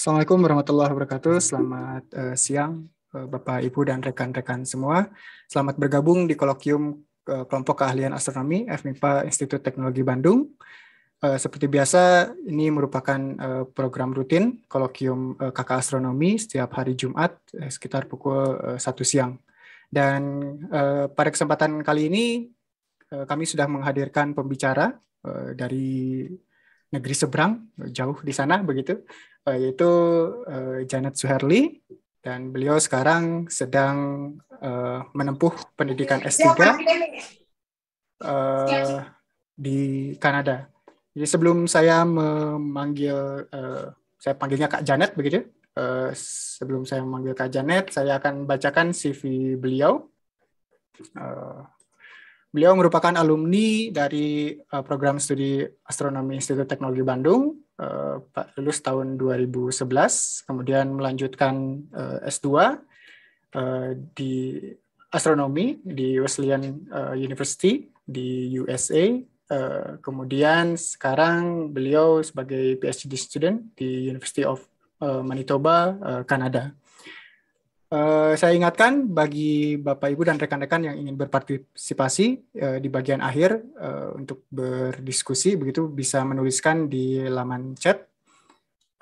Assalamualaikum warahmatullahi wabarakatuh. Selamat uh, siang uh, Bapak Ibu dan rekan-rekan semua. Selamat bergabung di kolokium uh, eh, kelompok keahlian astronomi FMIPA Institut Teknologi Bandung. Uh, seperti biasa, ini merupakan uh, program rutin kolokium uh, kakak astronomi setiap hari Jumat uh, sekitar pukul uh, siang. Dan uh, pada kesempatan kali ini uh, kami sudah menghadirkan pembicara uh, dari negeri seberang jauh di sana begitu eh, yaitu eh, Janet Suherli dan beliau sekarang sedang eh, menempuh pendidikan S3 di Kanada. Jadi sebelum saya memanggil saya panggilnya Kak Janet begitu. sebelum saya memanggil Kak Janet, saya akan bacakan CV beliau. Beliau merupakan alumni dari uh, program studi astronomi Institut Teknologi Bandung, uh, lulus tahun 2011, kemudian melanjutkan uh, eh, S2 uh, di astronomi di Wesleyan uh, University di USA. Uh, kemudian sekarang beliau sebagai PhD student di University of uh, Manitoba, uh, Kanada. Eh, saya ingatkan bagi Bapak Ibu dan rekan-rekan yang ingin berpartisipasi uh, di bagian akhir uh, untuk berdiskusi begitu bisa menuliskan di laman chat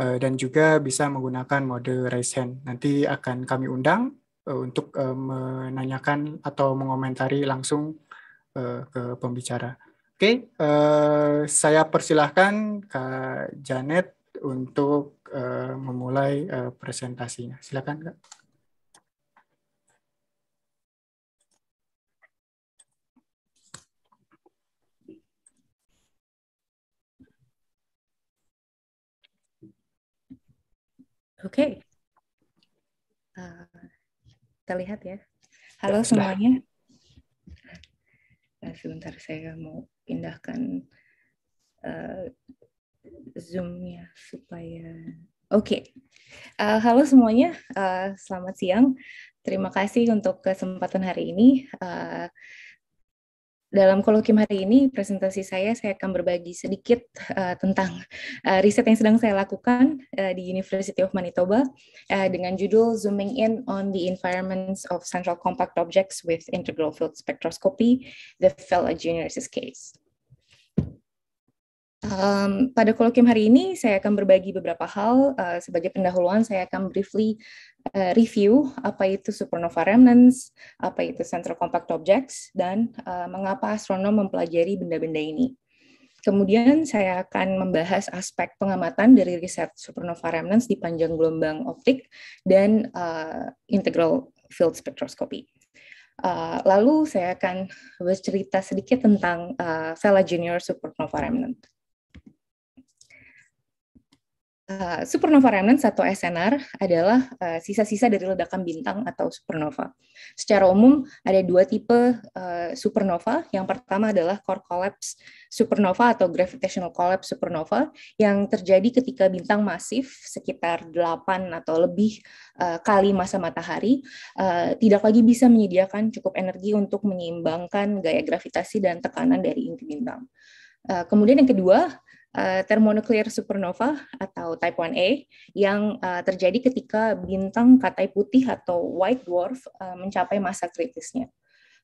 uh, dan juga bisa menggunakan mode raise hand. Nanti akan kami undang uh, untuk uh, menanyakan atau mengomentari langsung uh, ke pembicara. Oke, okay, uh, saya persilahkan Kak Janet untuk uh, memulai uh, presentasinya. Silakan, Kak. Oke. Okay. Uh, eh, kita lihat ya. Halo semuanya. Nah, sebentar saya mau pindahkan uh, zoomnya supaya Oke, okay. uh, halo semuanya, uh, selamat siang. Terima kasih untuk kesempatan hari ini. Uh, dalam kolokium hari ini, presentasi saya, saya akan berbagi sedikit uh, tentang uh, riset yang sedang saya lakukan uh, di University of Manitoba uh, dengan judul Zooming In on the Environments of Central Compact Objects with Integral Field Spectroscopy, the Fella Junior's Case. Um, pada kolokium hari ini saya akan berbagi beberapa hal. Uh, sebagai pendahuluan saya akan briefly uh, review apa itu supernova remnants, apa itu central compact objects, dan uh, mengapa astronom mempelajari benda-benda ini. Kemudian saya akan membahas aspek pengamatan dari riset supernova remnants di panjang gelombang optik dan uh, integral field spectroscopy. Uh, lalu saya akan bercerita sedikit tentang uh, Vela Junior Supernova Remnant. Eh, supernova remnants atau SNR adalah eh, sisa-sisa uh, dari ledakan bintang atau supernova. Secara umum ada dua tipe uh, supernova. Yang pertama adalah core collapse supernova atau gravitational collapse supernova yang terjadi ketika bintang masif sekitar 8 atau lebih uh, kali masa matahari uh, tidak lagi bisa menyediakan cukup energi untuk menyeimbangkan gaya gravitasi dan tekanan dari inti bintang. Uh, kemudian yang kedua Eh, termonuklir supernova atau type 1A yang uh, terjadi ketika bintang katai putih atau white dwarf uh, mencapai masa kritisnya.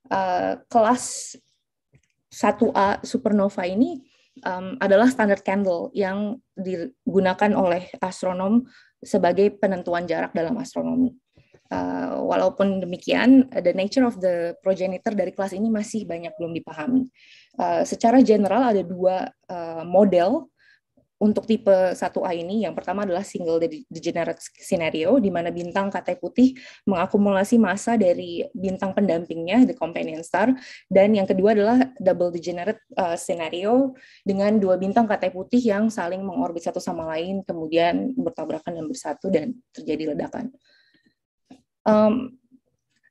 Uh, kelas 1A supernova ini um, adalah standar candle yang digunakan oleh astronom sebagai penentuan jarak dalam astronomi. Eh, walaupun demikian, eh, the nature of the progenitor dari kelas ini masih banyak belum dipahami. Uh, secara general ada dua uh, model untuk tipe 1A ini. Yang pertama adalah single degenerate scenario, di mana bintang katai putih mengakumulasi massa dari bintang pendampingnya, the companion star. Dan yang kedua adalah double degenerate uh, scenario, dengan dua bintang katai putih yang saling mengorbit satu sama lain, kemudian bertabrakan dan bersatu dan terjadi ledakan um,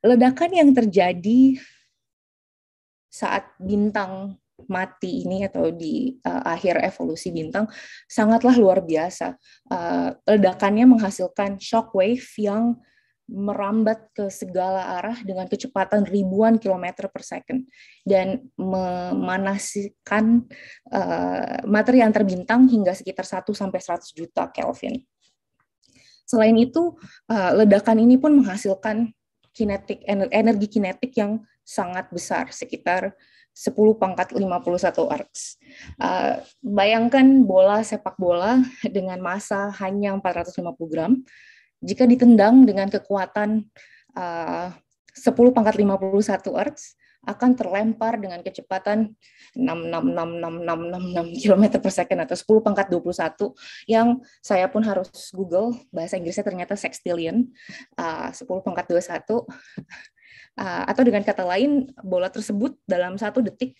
ledakan yang terjadi saat bintang mati ini atau di uh, akhir evolusi bintang sangatlah luar biasa. Uh, ledakannya menghasilkan shockwave yang merambat ke segala arah dengan kecepatan ribuan kilometer per second dan memanaskan uh, materi antar bintang hingga sekitar 1 sampai 100 juta Kelvin. Selain itu, uh, ledakan ini pun menghasilkan kinetik energi kinetik yang sangat besar sekitar 10 pangkat 51 arcs. Uh, bayangkan bola sepak bola dengan massa hanya 450 gram jika ditendang dengan kekuatan eh, uh, 10 pangkat 51 arcs akan terlempar dengan kecepatan 6666666 km per second atau 10 pangkat 21 yang saya pun harus Google bahasa Inggrisnya ternyata sextillion uh, 10 pangkat 21 uh, atau dengan kata lain bola tersebut dalam satu detik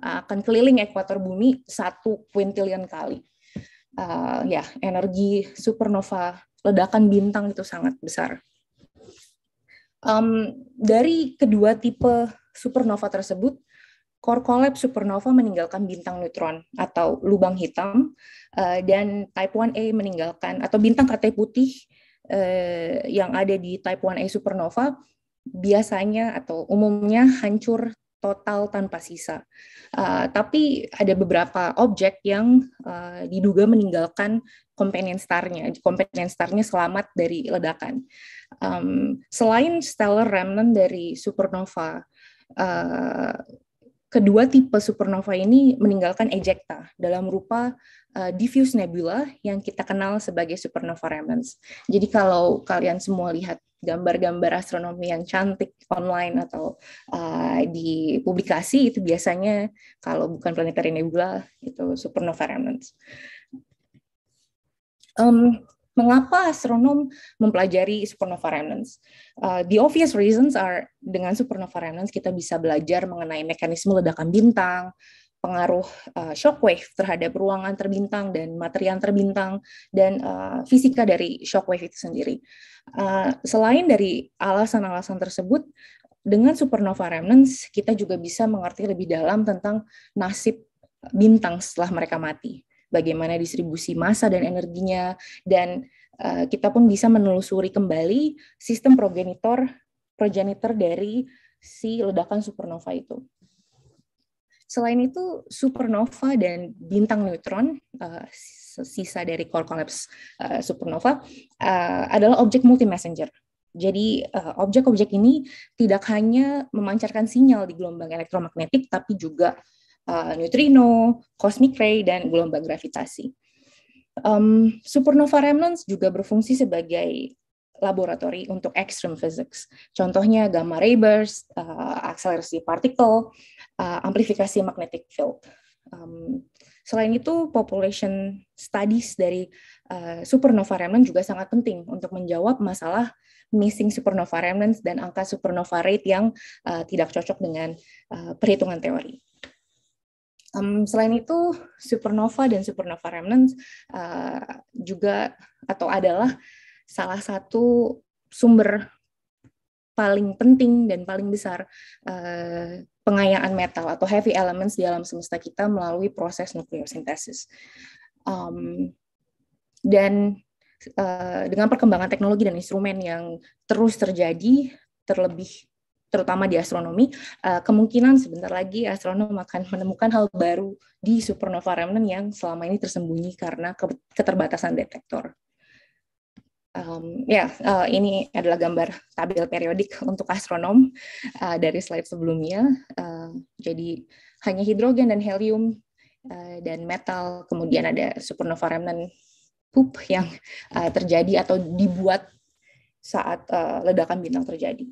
uh, akan keliling ekuator bumi satu quintillion kali uh, ya energi supernova ledakan bintang itu sangat besar um, dari kedua tipe supernova tersebut core collapse supernova meninggalkan bintang neutron atau lubang hitam eh, dan type 1A meninggalkan atau bintang kate putih eh, yang ada di type 1A supernova biasanya atau umumnya hancur total tanpa sisa. Uh, tapi ada beberapa objek yang uh, diduga meninggalkan companion star-nya. Companion selamat dari ledakan. Um, selain stellar remnant dari supernova uh, kedua tipe supernova ini meninggalkan ejekta dalam rupa uh, diffuse nebula yang kita kenal sebagai supernova remnants. Jadi kalau kalian semua lihat gambar-gambar astronomi yang cantik online atau uh, di publikasi itu biasanya kalau bukan planetary nebula itu supernova remnants. Um, mengapa astronom mempelajari supernova remnants? Eh, the obvious reasons are dengan supernova remnants kita bisa belajar mengenai mekanisme ledakan bintang, pengaruh uh, shockwave terhadap ruangan terbintang dan materi yang terbintang dan uh, fisika dari shockwave itu sendiri. Uh, selain dari alasan-alasan tersebut, dengan supernova remnants kita juga bisa mengerti lebih dalam tentang nasib bintang setelah mereka mati, bagaimana distribusi massa dan energinya dan Eh, kita pun bisa menelusuri kembali sistem progenitor progenitor dari si ledakan supernova itu. Selain itu, supernova dan bintang neutron, eh, sisa dari core collapse eh, supernova, adalah objek multi-messenger. Jadi objek-objek ini tidak hanya memancarkan sinyal di gelombang elektromagnetik, tapi juga neutrino, cosmic ray, dan gelombang gravitasi. Um, supernova remnants juga berfungsi sebagai laboratori untuk extreme physics. Contohnya gamma ray burst, uh, akselerasi partikel, uh, amplifikasi magnetic field. Um, selain itu, population studies dari uh, supernova remnants juga sangat penting untuk menjawab masalah missing supernova remnants dan angka supernova rate yang uh, tidak cocok dengan uh, perhitungan teori. Um, selain itu, supernova dan supernova remnants uh, juga atau adalah salah satu sumber paling penting dan paling besar uh, pengayaan metal atau heavy elements di alam semesta kita melalui proses nukleosintesis. Um, dan uh, dengan perkembangan teknologi dan instrumen yang terus terjadi, terlebih terutama di astronomi, uh, kemungkinan sebentar lagi astronom akan menemukan hal baru di supernova remnant yang selama ini tersembunyi karena keterbatasan detektor. Um, ya, yeah, uh, ini adalah gambar tabel periodik untuk astronom uh, dari slide sebelumnya. Uh, jadi hanya hidrogen dan helium uh, dan metal, kemudian ada supernova remnant poop yang uh, terjadi atau dibuat saat uh, ledakan bintang terjadi.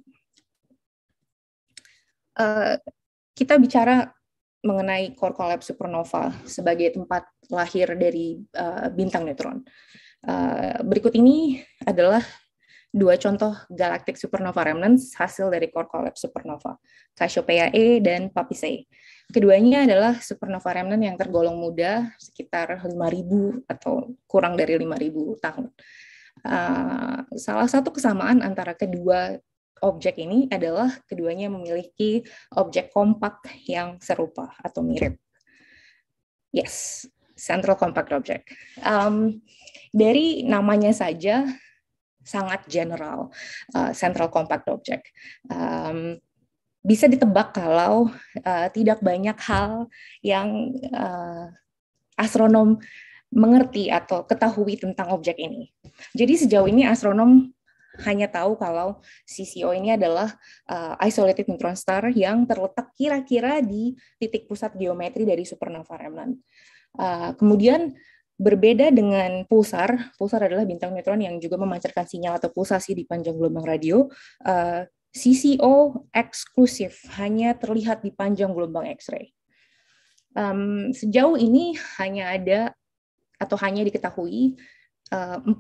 Eh, kita bicara mengenai core collapse supernova sebagai tempat lahir dari uh, bintang neutron. Uh, berikut ini adalah dua contoh galactic supernova remnants hasil dari core collapse supernova, Cassiopeia A dan Papisae. Keduanya adalah supernova remnant yang tergolong muda, sekitar 5.000 atau kurang dari 5.000 tahun. Uh, salah satu kesamaan antara kedua objek ini adalah keduanya memiliki objek kompak yang serupa atau mirip. Yes, central compact object. Um, dari namanya saja sangat general, uh, central compact object. Um, bisa ditebak kalau uh, tidak banyak hal yang uh, astronom mengerti atau ketahui tentang objek ini. Jadi sejauh ini astronom hanya tahu kalau CCO e ini adalah uh, isolated neutron star yang terletak kira-kira di titik pusat geometri dari supernova remnant. Uh, kemudian berbeda dengan pulsar, pulsar adalah bintang neutron yang juga memancarkan sinyal atau pulsasi di panjang gelombang radio. Uh, eh, CCO e eksklusif hanya terlihat di panjang gelombang X-ray. Um, sejauh ini hanya ada atau hanya diketahui uh, 14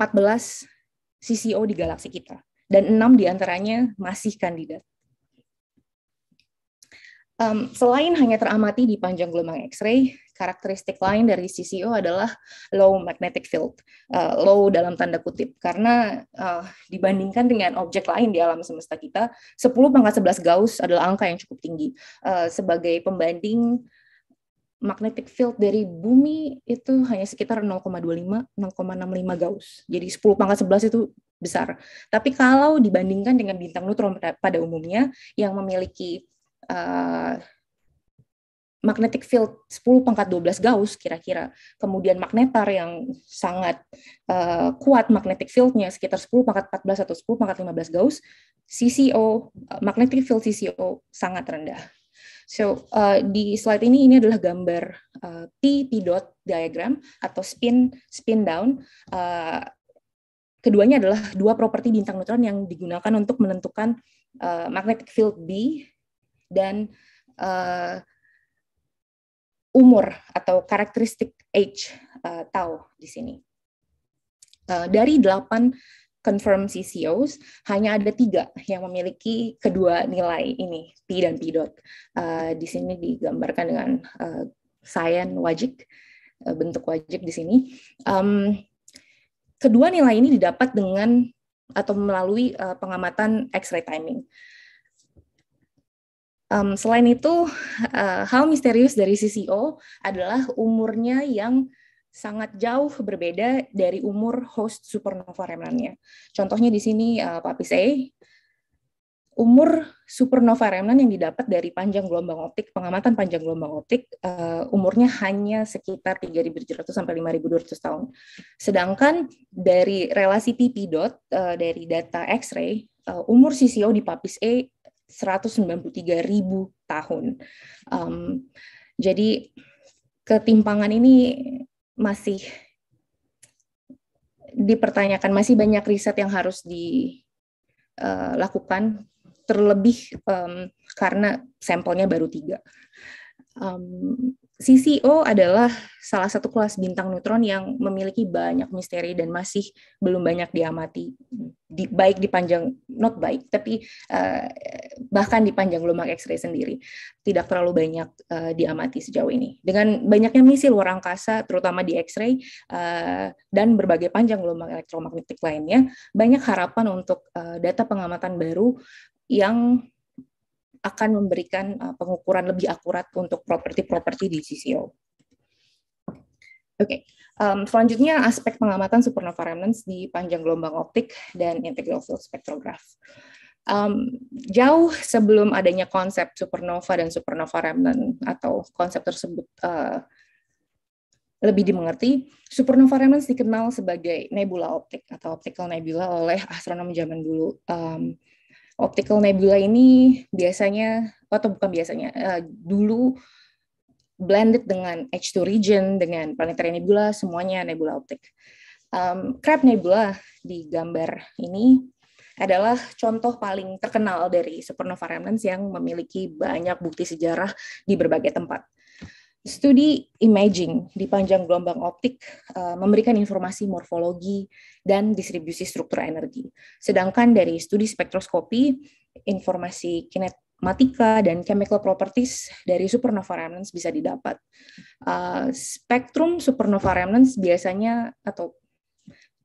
CCO di galaksi kita. Dan enam diantaranya masih kandidat. Um, selain hanya teramati di panjang gelombang X-ray, karakteristik lain dari CCO adalah low magnetic field, uh, low dalam tanda kutip, karena uh, dibandingkan dengan objek lain di alam semesta kita, 10 pangkat 11 Gauss adalah angka yang cukup tinggi. Uh, sebagai pembanding, magnetic field dari bumi itu hanya sekitar 0,25 0,65 Gauss. Jadi 10 pangkat 11 itu besar. Tapi kalau dibandingkan dengan bintang neutron pada umumnya yang memiliki uh, magnetic field 10 pangkat 12 Gauss kira-kira. Kemudian magnetar yang sangat uh, kuat magnetic fieldnya sekitar 10 pangkat 14 atau 10 pangkat 15 Gauss. CCO magnetic field CCO sangat rendah. So uh, di slide ini ini adalah gambar uh, P dot diagram atau spin spin down. Uh, keduanya adalah dua properti bintang neutron yang digunakan untuk menentukan uh, magnetic field B dan uh, umur atau karakteristik age uh, tau di sini. Uh, dari delapan confirm CCOs e hanya ada tiga yang memiliki kedua nilai ini P dan P dot. Uh, di sini digambarkan dengan uh, cyan wajik uh, bentuk wajik di sini. Um, kedua nilai ini didapat dengan atau melalui uh, pengamatan X-ray timing. Um, selain itu, uh, hal misterius dari CCO e adalah umurnya yang sangat jauh berbeda dari umur host supernova remnannya. Contohnya di sini uh, eh, Papis A, umur supernova remnan yang didapat dari panjang gelombang optik, pengamatan panjang gelombang optik, uh, umurnya hanya sekitar 3.700 sampai 5.200 tahun. Sedangkan dari relasi PP dot uh, dari data X-ray, uh, umur CCO di Papis A 193.000 tahun. Um, jadi ketimpangan ini masih dipertanyakan masih banyak riset yang harus dilakukan eh, terlebih um, karena sampelnya baru tiga um, CCO adalah salah satu kelas bintang neutron yang memiliki banyak misteri dan masih belum banyak diamati, di, baik di panjang not baik, tapi uh, bahkan di panjang gelombang X-ray sendiri tidak terlalu banyak uh, diamati sejauh ini. Dengan banyaknya misi luar angkasa, terutama di X-ray uh, dan berbagai panjang gelombang elektromagnetik lainnya, banyak harapan untuk uh, data pengamatan baru yang akan memberikan eh, pengukuran lebih akurat untuk properti-properti di CCO. Oke, okay. um, selanjutnya aspek pengamatan supernova remnants di panjang gelombang optik dan integral field spectrograph. Um, jauh sebelum adanya konsep supernova dan supernova remnant atau konsep tersebut uh, lebih dimengerti, supernova remnants dikenal sebagai nebula optik atau optical nebula oleh astronom zaman dulu. Um, optical nebula ini biasanya atau bukan biasanya uh, dulu blended dengan H2 region dengan planetary nebula semuanya nebula optik. Um, Crab nebula di gambar ini adalah contoh paling terkenal dari supernova remnants yang memiliki banyak bukti sejarah di berbagai tempat. Studi imaging di panjang gelombang optik uh, memberikan informasi morfologi dan distribusi struktur energi. Sedangkan dari studi spektroskopi, informasi kinematika dan chemical properties dari supernova remnants bisa didapat. Uh, spektrum supernova remnants biasanya atau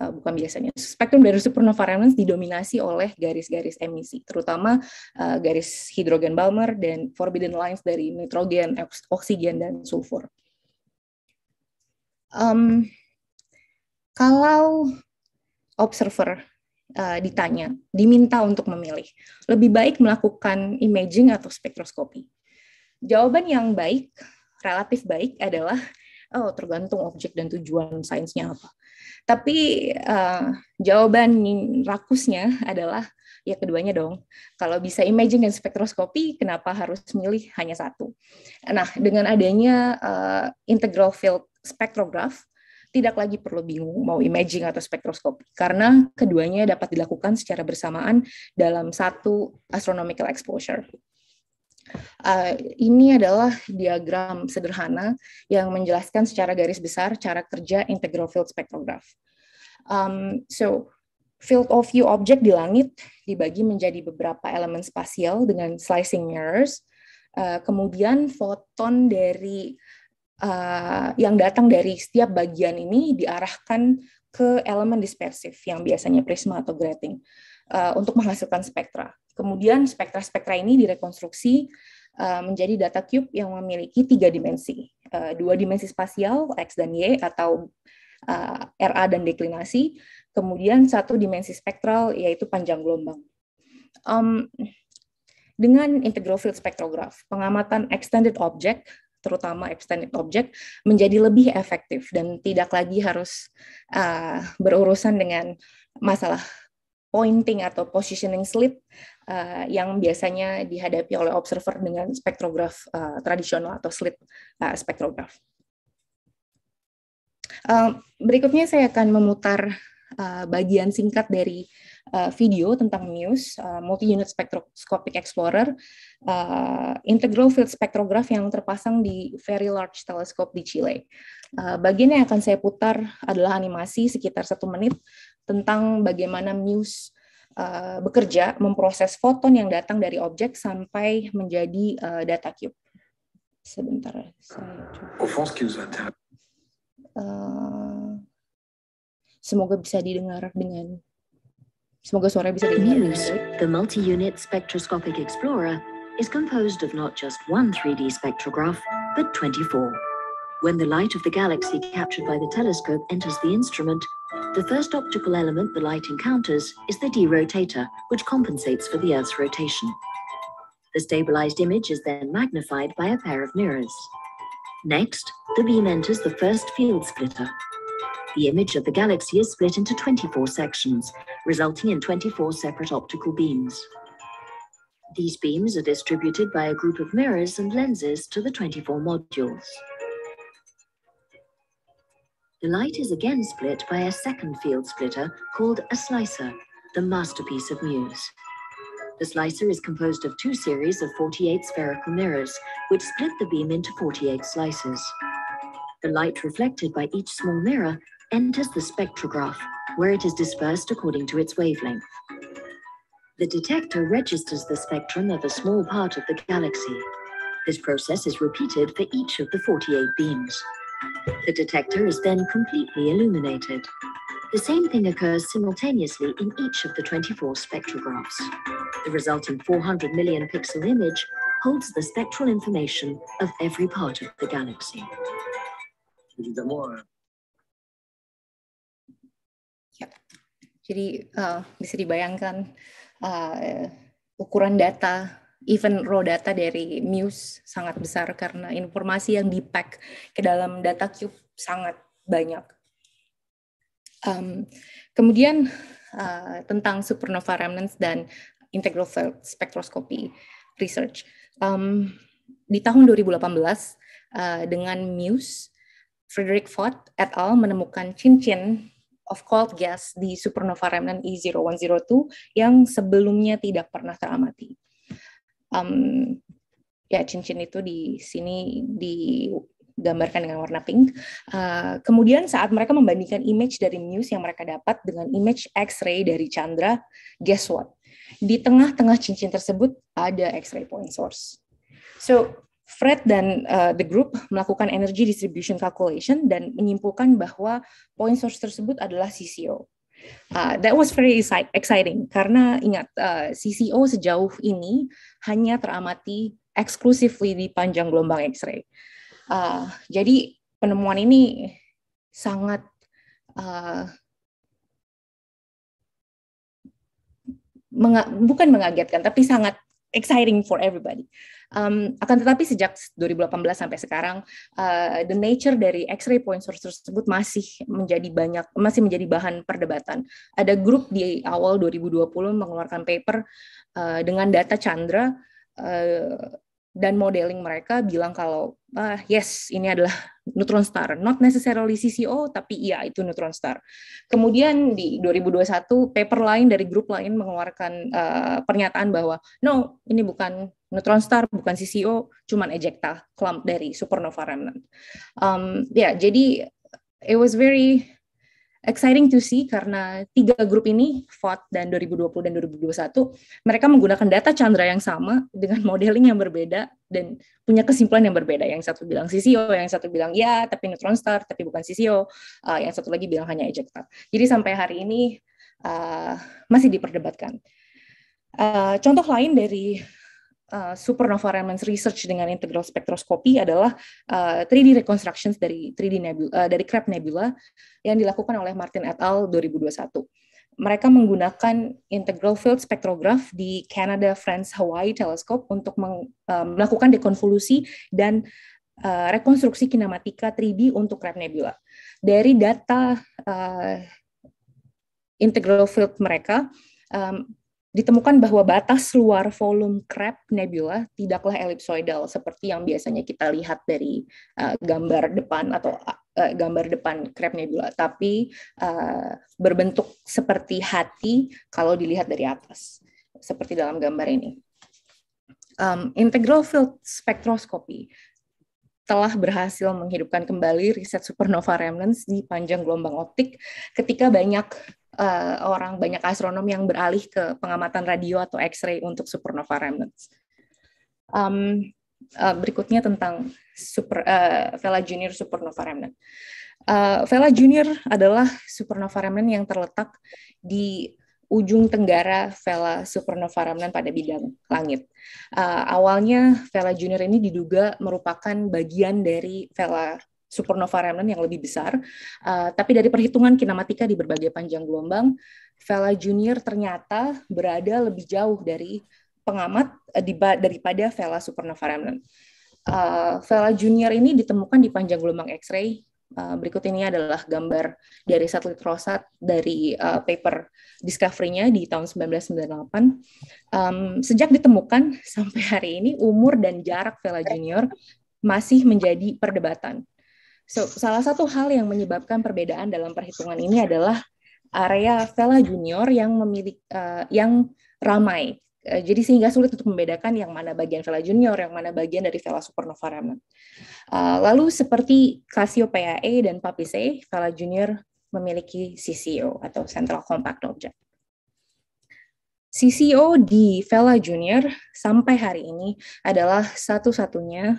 Eh, bukan biasanya spektrum dari supernova remnants didominasi oleh garis-garis emisi, terutama uh, garis hidrogen Balmer dan forbidden lines dari nitrogen, oksigen dan sulfur. Um, kalau observer eh, ditanya, diminta untuk memilih, lebih baik melakukan imaging atau spektroskopi. Jawaban yang baik, relatif baik adalah oh tergantung objek dan tujuan sainsnya apa. Tapi uh, jawaban rakusnya adalah ya keduanya dong. Kalau bisa imaging dan spektroskopi, kenapa harus milih hanya satu? Nah, dengan adanya uh, integral field spectrograph, tidak lagi perlu bingung mau imaging atau spektroskopi karena keduanya dapat dilakukan secara bersamaan dalam satu astronomical exposure. Uh, ini adalah diagram sederhana yang menjelaskan secara garis besar cara kerja integral field spectrograph. Um, so, field of view objek di langit dibagi menjadi beberapa elemen spasial dengan slicing mirrors. Uh, kemudian foton dari uh, yang datang dari setiap bagian ini diarahkan ke elemen dispersif yang biasanya prisma atau grating uh, untuk menghasilkan spektra. Kemudian spektra-spektra ini direkonstruksi eh, menjadi data cube yang memiliki tiga dimensi, eh, dua dimensi spasial x dan y atau eh, RA dan deklinasi, kemudian satu dimensi spektral yaitu panjang gelombang. Um, dengan integral field spectrograph, pengamatan extended object terutama extended object menjadi lebih efektif dan tidak lagi harus uh, berurusan dengan masalah pointing atau positioning slip uh, yang biasanya dihadapi oleh observer dengan spektrograf uh, tradisional atau slit uh, eh, spektrograf. Uh, berikutnya saya akan memutar uh, bagian singkat dari uh, video tentang MUSE, uh, Multi-Unit Spectroscopic Explorer, uh, integral field spectrograph yang terpasang di Very Large Telescope di Chile. Uh, bagian yang akan saya putar adalah animasi sekitar satu menit tentang bagaimana MUSE Eh, bekerja memproses foton yang datang dari objek sampai menjadi uh, data cube. Sebentar, saya coba. Uh, semoga bisa didengar dengan semoga suara bisa didengar. News, the multi-unit spectroscopic explorer is composed of not just one 3D spectrograph, but 24. When the light of the galaxy captured by the telescope enters the instrument, the first optical element the light encounters is the derotator, which compensates for the Earth's rotation. The stabilized image is then magnified by a pair of mirrors. Next, the beam enters the first field splitter. The image of the galaxy is split into 24 sections, resulting in 24 separate optical beams. These beams are distributed by a group of mirrors and lenses to the 24 modules the light is again split by a second field splitter called a slicer, the masterpiece of Muse. The slicer is composed of two series of 48 spherical mirrors, which split the beam into 48 slices. The light reflected by each small mirror enters the spectrograph, where it is dispersed according to its wavelength. The detector registers the spectrum of a small part of the galaxy. This process is repeated for each of the 48 beams. The detector is then completely illuminated. The same thing occurs simultaneously in each of the 24 spectrographs. The resulting 400 million pixel image holds the spectral information of every part of the galaxy. Yep. Jadi uh, bisa dibayangkan uh, ukuran data even raw data dari Muse sangat besar karena informasi yang di ke dalam data cube sangat banyak. Um, kemudian uh, tentang supernova remnants dan integral field spectroscopy research. Um, di tahun 2018 uh, eh, dengan Muse, Frederick Fott et al. menemukan cincin of cold gas di supernova remnant E0102 yang sebelumnya tidak pernah teramati um, ya cincin itu di sini digambarkan dengan warna pink. Uh, kemudian saat mereka membandingkan image dari Muse yang mereka dapat dengan image X-ray dari Chandra, guess what? Di tengah-tengah cincin tersebut ada X-ray point source. So Fred dan uh, the group melakukan energy distribution calculation dan menyimpulkan bahwa point source tersebut adalah CCO. Uh, that was very exciting karena ingat uh, CCO e sejauh ini hanya teramati exclusively di panjang gelombang X-ray. Uh, jadi penemuan ini sangat uh, menga bukan mengagetkan tapi sangat exciting for everybody. Um, akan tetapi sejak 2018 sampai sekarang, uh, the nature dari X-ray point source tersebut masih menjadi banyak, masih menjadi bahan perdebatan. Ada grup di awal 2020 mengeluarkan paper uh, dengan data Chandra uh, dan modeling mereka bilang kalau ah yes ini adalah neutron star not necessarily CCO tapi iya itu neutron star kemudian di 2021 paper lain dari grup lain mengeluarkan uh, pernyataan bahwa no ini bukan neutron star bukan CCO cuman ejecta clump dari supernova remnant um, ya yeah, jadi it was very exciting to see karena tiga grup ini VOT dan 2020 dan 2021 mereka menggunakan data Chandra yang sama dengan modeling yang berbeda dan punya kesimpulan yang berbeda yang satu bilang CCO yang satu bilang ya tapi neutron star tapi bukan CCO uh, ah, yang satu lagi bilang hanya ejecta jadi sampai hari ini uh, masih diperdebatkan uh, contoh lain dari uh, supernova remnants research dengan integral Spectroscopy adalah uh, eh, 3D reconstructions dari 3D nebula, uh, eh, dari Crab Nebula yang dilakukan oleh Martin et al 2021. Mereka menggunakan integral field spectrograph di Canada, France, Hawaii telescope untuk meng, uh, melakukan dekonvolusi dan uh, rekonstruksi kinematika 3D untuk Crab Nebula. Dari data uh, integral field mereka, um, ditemukan bahwa batas luar volume Crab nebula tidaklah elipsoidal seperti yang biasanya kita lihat dari uh, gambar depan atau uh, gambar depan Crab nebula, tapi uh, berbentuk seperti hati kalau dilihat dari atas, seperti dalam gambar ini. Um, integral field spectroscopy telah berhasil menghidupkan kembali riset supernova remnants di panjang gelombang optik ketika banyak uh, orang banyak astronom yang beralih ke pengamatan radio atau X-ray untuk supernova remnants. Um, uh, berikutnya tentang super, uh, Vela Junior supernova remnants Uh, Vela Junior adalah supernova remnant yang terletak di ujung tenggara Vela Supernova Supranovaraman pada bidang langit. Uh, awalnya Vela Junior ini diduga merupakan bagian dari Vela Supernova Remnant yang lebih besar, uh, tapi dari perhitungan kinematika di berbagai panjang gelombang, Vela Junior ternyata berada lebih jauh dari pengamat uh, daripada Vela Supernova Remnant. Uh, Vela Junior ini ditemukan di panjang gelombang X-ray Eh, berikut ini adalah gambar dari satelit Rosat dari uh, paper discovery-nya di tahun 1998. Um, sejak ditemukan sampai hari ini umur dan jarak Vela Junior masih menjadi perdebatan. So, salah satu hal yang menyebabkan perbedaan dalam perhitungan ini adalah area Vela Junior yang memiliki uh, yang ramai Eh, jadi sehingga sulit untuk membedakan yang mana bagian Vela Junior, yang mana bagian dari Vela Supernova Remnant. Uh, lalu seperti Cassiopeae dan Papisae, Vela Junior memiliki CCO atau Central Compact Object. CCO di Vela Junior sampai hari ini adalah satu-satunya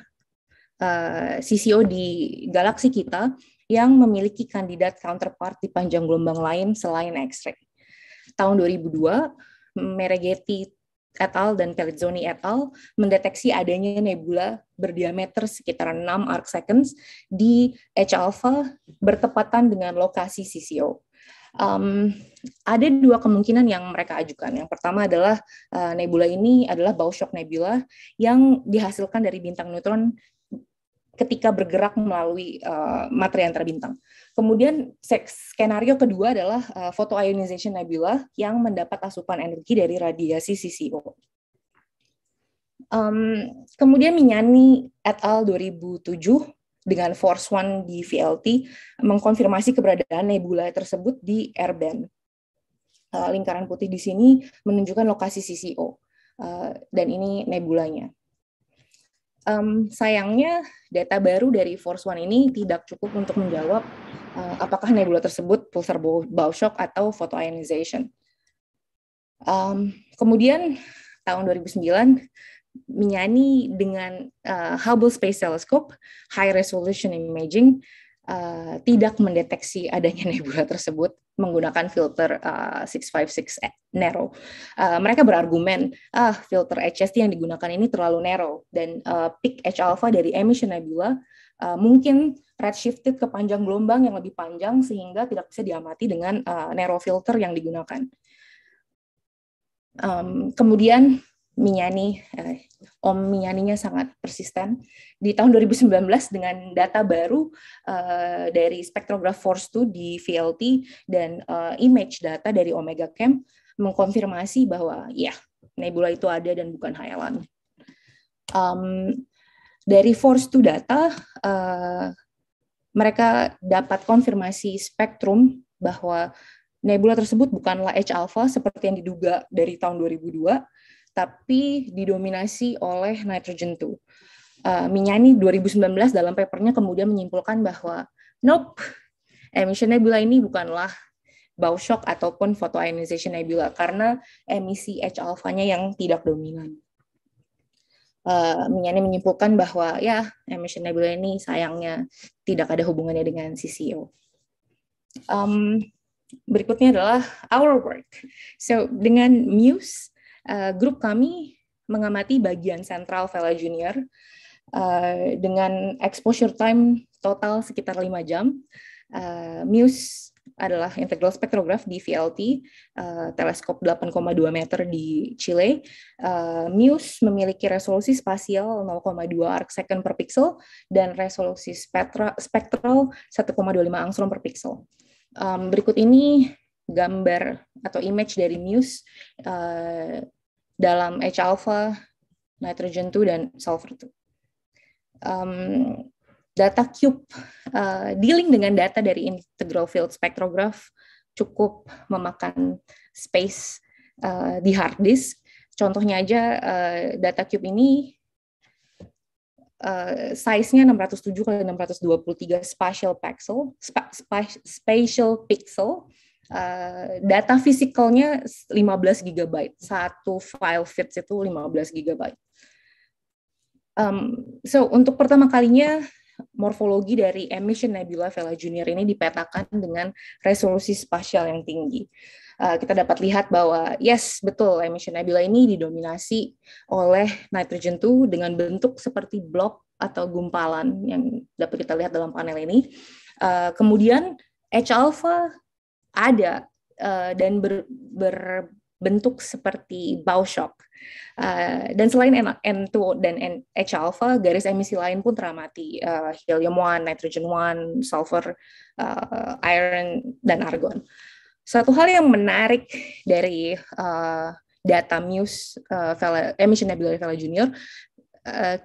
uh, eh, CCO di galaksi kita yang memiliki kandidat counterpart di panjang gelombang lain selain X-ray. Tahun 2002, Meregeti et al. dan Pelizzoni et al. mendeteksi adanya nebula berdiameter sekitar 6 arc seconds di H alpha bertepatan dengan lokasi CCO. Um, ada dua kemungkinan yang mereka ajukan. Yang pertama adalah uh, nebula ini adalah bow shock nebula yang dihasilkan dari bintang neutron ketika bergerak melalui uh, materi antarbintang. Kemudian skenario kedua adalah uh, photoionization nebula yang mendapat asupan energi dari radiasi CCO. Um, kemudian Minyani et al. 2007 dengan Force One di VLT mengkonfirmasi keberadaan nebula tersebut di airband. Uh, eh, lingkaran putih di sini menunjukkan lokasi CCO uh, dan ini nebulanya um, sayangnya data baru dari Force One ini tidak cukup untuk menjawab uh, apakah nebula tersebut pulsar bow shock atau photoionization. Um, kemudian tahun 2009 menyanyi dengan uh, Hubble Space Telescope High Resolution Imaging uh, tidak mendeteksi adanya nebula tersebut menggunakan filter uh, eh, 656 narrow. Uh, mereka berargumen, ah filter HST yang digunakan ini terlalu narrow dan uh, peak H alpha dari emission nebula uh, mungkin redshifted ke panjang gelombang yang lebih panjang sehingga tidak bisa diamati dengan uh, narrow filter yang digunakan. Um, kemudian Minyani, eh, Om Minyaninya sangat persisten. Di tahun 2019 dengan data baru eh, dari spektrograf force 2 di VLT dan eh, image data dari Omega Cam mengkonfirmasi bahwa ya nebula itu ada dan bukan hayalan. Um, dari force 2 data uh, mereka dapat konfirmasi spektrum bahwa nebula tersebut bukanlah H alpha seperti yang diduga dari tahun 2002 tapi didominasi oleh nitrogen 2. Uh, Minyani 2019 dalam papernya kemudian menyimpulkan bahwa nope, emission nebula ini bukanlah bow shock ataupun photoionization nebula karena emisi H alfanya yang tidak dominan. Uh, eh, Minyani menyimpulkan bahwa ya emission nebula ini sayangnya tidak ada hubungannya dengan CCO. E um, berikutnya adalah our work. So dengan Muse, uh, grup kami mengamati bagian sentral Vela Junior uh, dengan exposure time total sekitar lima jam. Uh, Muse adalah integral spektrograf di VLT, uh, teleskop 8,2 meter di Chile. Uh, MUSE memiliki resolusi spasial 0,2 second per pixel dan resolusi spektra, spektral 1,25 angstrom per pixel. Um, berikut ini gambar atau image dari Muse uh, dalam H alpha, nitrogen 2 dan sulfur 2. Um, data cube uh, dealing dengan data dari integral field spectrograph cukup memakan space uh, di hard disk. Contohnya aja uh, data cube ini uh, size-nya 607 kali 623 spatial pixel, spa, spa, spatial pixel uh, data fisikalnya 15 GB. Satu file fits itu 15 GB. Um, so untuk pertama kalinya morfologi dari emission nebula Vela Junior ini dipetakan dengan resolusi spasial yang tinggi. Uh, kita dapat lihat bahwa yes betul emission nebula ini didominasi oleh nitrogen 2 dengan bentuk seperti blok atau gumpalan yang dapat kita lihat dalam panel ini. Uh, kemudian H alpha ada uh, dan ber, berbentuk seperti bow shock. Uh, dan selain N2 dan H alpha, garis emisi lain pun teramati uh, eh, helium 1, nitrogen 1, sulfur, uh, iron dan argon. Satu hal yang menarik dari uh, data Muse uh, Vela, Emission Nebulae Vela Junior uh,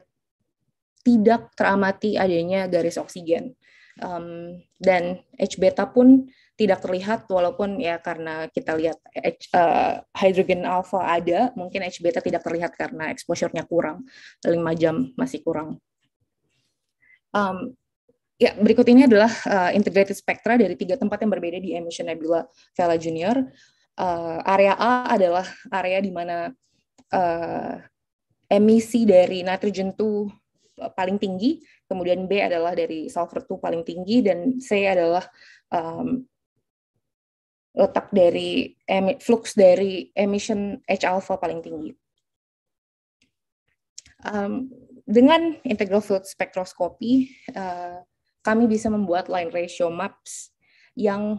tidak teramati adanya garis oksigen. Um, dan H beta pun tidak terlihat walaupun ya karena kita lihat H, uh, hydrogen alpha ada, mungkin H beta tidak terlihat karena exposure-nya kurang, lima jam masih kurang. Um, Ya, berikut ini adalah uh, integrated spectra dari tiga tempat yang berbeda di Emission Nebula Vela Junior. Uh, area A adalah area di mana uh, emisi dari nitrogen tuh paling tinggi, kemudian B adalah dari sulfur tuh paling tinggi, dan C adalah um, letak dari emi, flux dari emission H alpha paling tinggi. Um, dengan integral field spectroscopy, uh, kami bisa membuat line ratio maps yang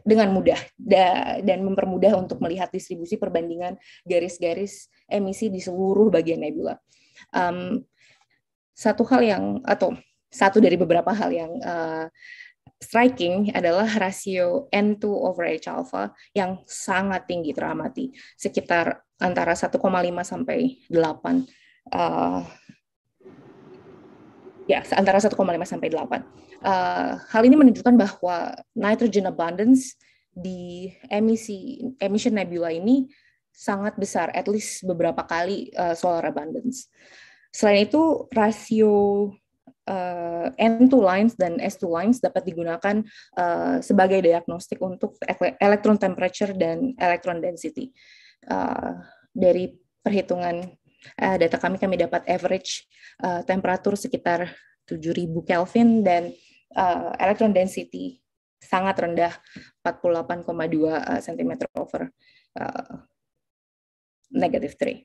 dengan mudah da, dan mempermudah untuk melihat distribusi perbandingan garis-garis emisi di seluruh bagian nebula. Um, satu hal yang atau satu dari beberapa hal yang uh, striking adalah rasio N2 over H alpha yang sangat tinggi teramati, sekitar antara 1,5 sampai 8. Uh, eh, ya, antara 1,5 sampai 8. Uh, eh, hal ini menunjukkan bahwa nitrogen abundance di emisi emission nebula ini sangat besar, at least beberapa kali uh, solar abundance. Selain itu, rasio uh, eh, N2 lines dan S2 lines dapat digunakan uh, sebagai diagnostik untuk electron temperature dan electron density. Uh, dari perhitungan uh, data kami, kami dapat average uh, temperatur sekitar 7000 Kelvin dan uh, electron density sangat rendah 48,2 uh, cm over uh, negative 3.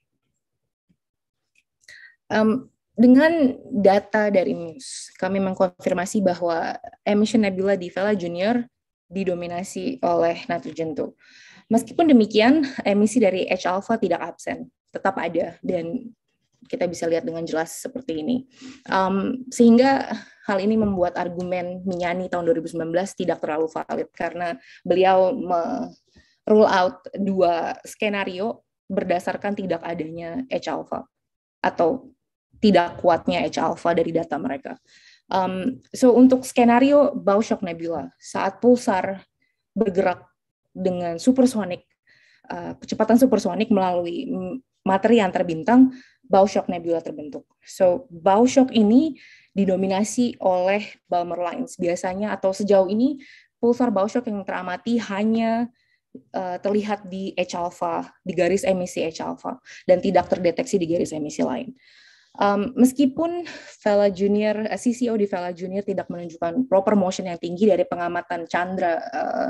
Um, dengan data dari MUSE, kami mengkonfirmasi bahwa emission nebula di Vela Junior didominasi oleh nitrogen tuh. Meskipun demikian, emisi dari H alpha tidak absen, tetap ada dan kita bisa lihat dengan jelas seperti ini. Um, sehingga hal ini membuat argumen Minyani tahun 2019 tidak terlalu valid karena beliau me rule out dua skenario berdasarkan tidak adanya H alpha atau tidak kuatnya H alpha dari data mereka. Um, so untuk skenario shock Nebula saat pulsar bergerak dengan supersonik uh, kecepatan supersonik melalui materi antar bintang, shock Nebula terbentuk. So shock ini didominasi oleh Balmer lines biasanya atau sejauh ini pulsar shock yang teramati hanya uh, terlihat di H alpha, di garis emisi H alpha dan tidak terdeteksi di garis emisi lain. Um, meskipun Vela Junior, eh, CCO di Vela Junior tidak menunjukkan proper motion yang tinggi dari pengamatan Chandra uh,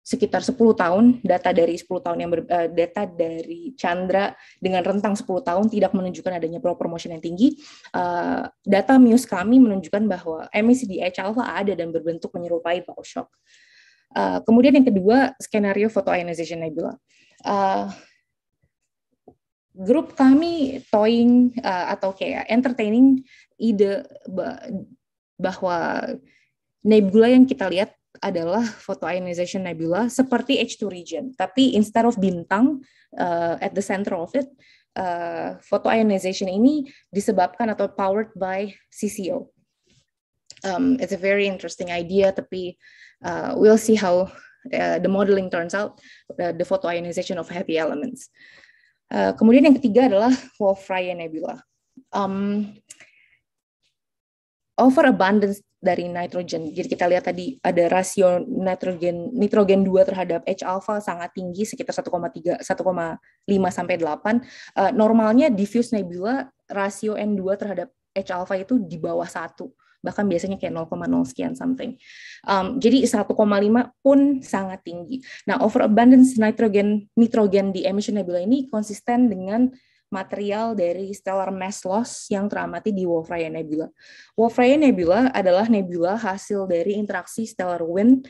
sekitar 10 tahun data dari 10 tahun yang ber, uh, data dari Chandra dengan rentang 10 tahun tidak menunjukkan adanya proper motion yang tinggi. Uh, data Muse kami menunjukkan bahwa emisi di H alpha ada dan berbentuk menyerupai bow shock. Uh, kemudian yang kedua skenario photoionization nebula. Uh, grup kami toying uh, atau kayak entertaining ide bahwa nebula yang kita lihat adalah ionization nebula seperti H2 region, tapi instead of bintang uh, at the center of it, uh, ionization ini disebabkan atau powered by CCO. Um, it's a very interesting idea, tapi uh, we'll see how uh, the modeling turns out, uh, the ionization of heavy elements. Eh, kemudian yang ketiga adalah Wolf-Rayet Nebula. Um, overabundance dari nitrogen. Jadi kita lihat tadi ada rasio nitrogen nitrogen 2 terhadap H alpha sangat tinggi sekitar 1,3 1,5 sampai 8. Uh, eh, normalnya diffuse nebula rasio N2 terhadap H alpha itu di bawah satu bahkan biasanya kayak 0,0 sekian something. Um, jadi 1,5 pun sangat tinggi. Nah, overabundance nitrogen nitrogen di emission nebula ini konsisten dengan material dari stellar mass loss yang teramati di Wolf-Rayet Nebula. Wolf-Rayet Nebula adalah nebula hasil dari interaksi stellar wind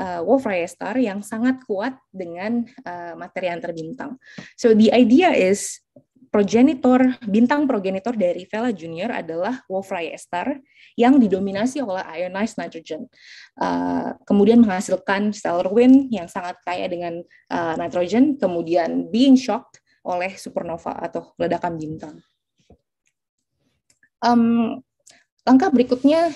uh, wolf star yang sangat kuat dengan uh, materi antar bintang. So the idea is progenitor, bintang progenitor dari Vela Junior adalah Wolfram ester yang didominasi oleh ionized nitrogen. Uh, kemudian menghasilkan stellar wind yang sangat kaya dengan uh, nitrogen, kemudian being shocked oleh supernova atau ledakan bintang. Um, langkah berikutnya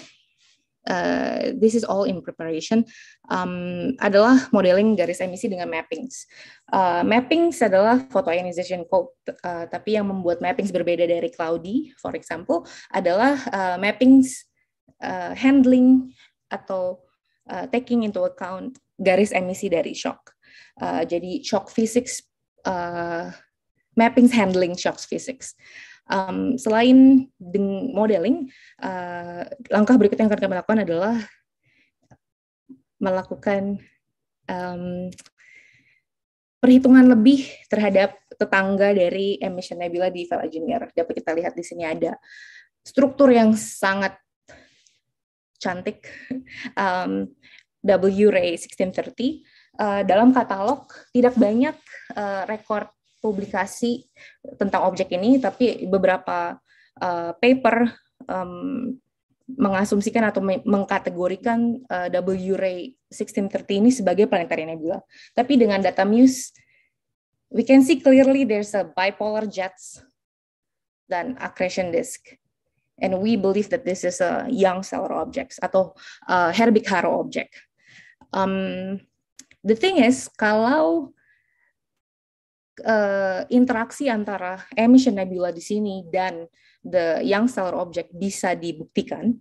uh, this is all in preparation um, adalah modeling garis emisi dengan mappings. Uh, mappings adalah photoionization code, uh, tapi yang membuat mappings berbeda dari cloudy, for example, adalah uh, mappings uh, handling atau uh, taking into account garis emisi dari shock. Uh, jadi shock physics, uh, mappings handling shock physics. Um, selain modeling, uh, langkah berikut yang akan kami lakukan adalah melakukan um, perhitungan lebih terhadap tetangga dari emission nebula di Vela Junior. Dapat kita lihat di sini ada struktur yang sangat cantik, um, W Ray 1630. Uh, dalam katalog tidak banyak uh, rekor publikasi tentang objek ini, tapi beberapa uh, paper um, mengasumsikan atau mengkategorikan uh, W Ray 1630 ini sebagai planetary nebula. Tapi dengan data MUSE, we can see clearly there's a bipolar jets dan accretion disk. And we believe that this is a young stellar objects atau uh, eh, Herbig-Haro object. Um, the thing is, kalau uh, interaksi antara emission nebula di sini dan the young stellar object bisa dibuktikan,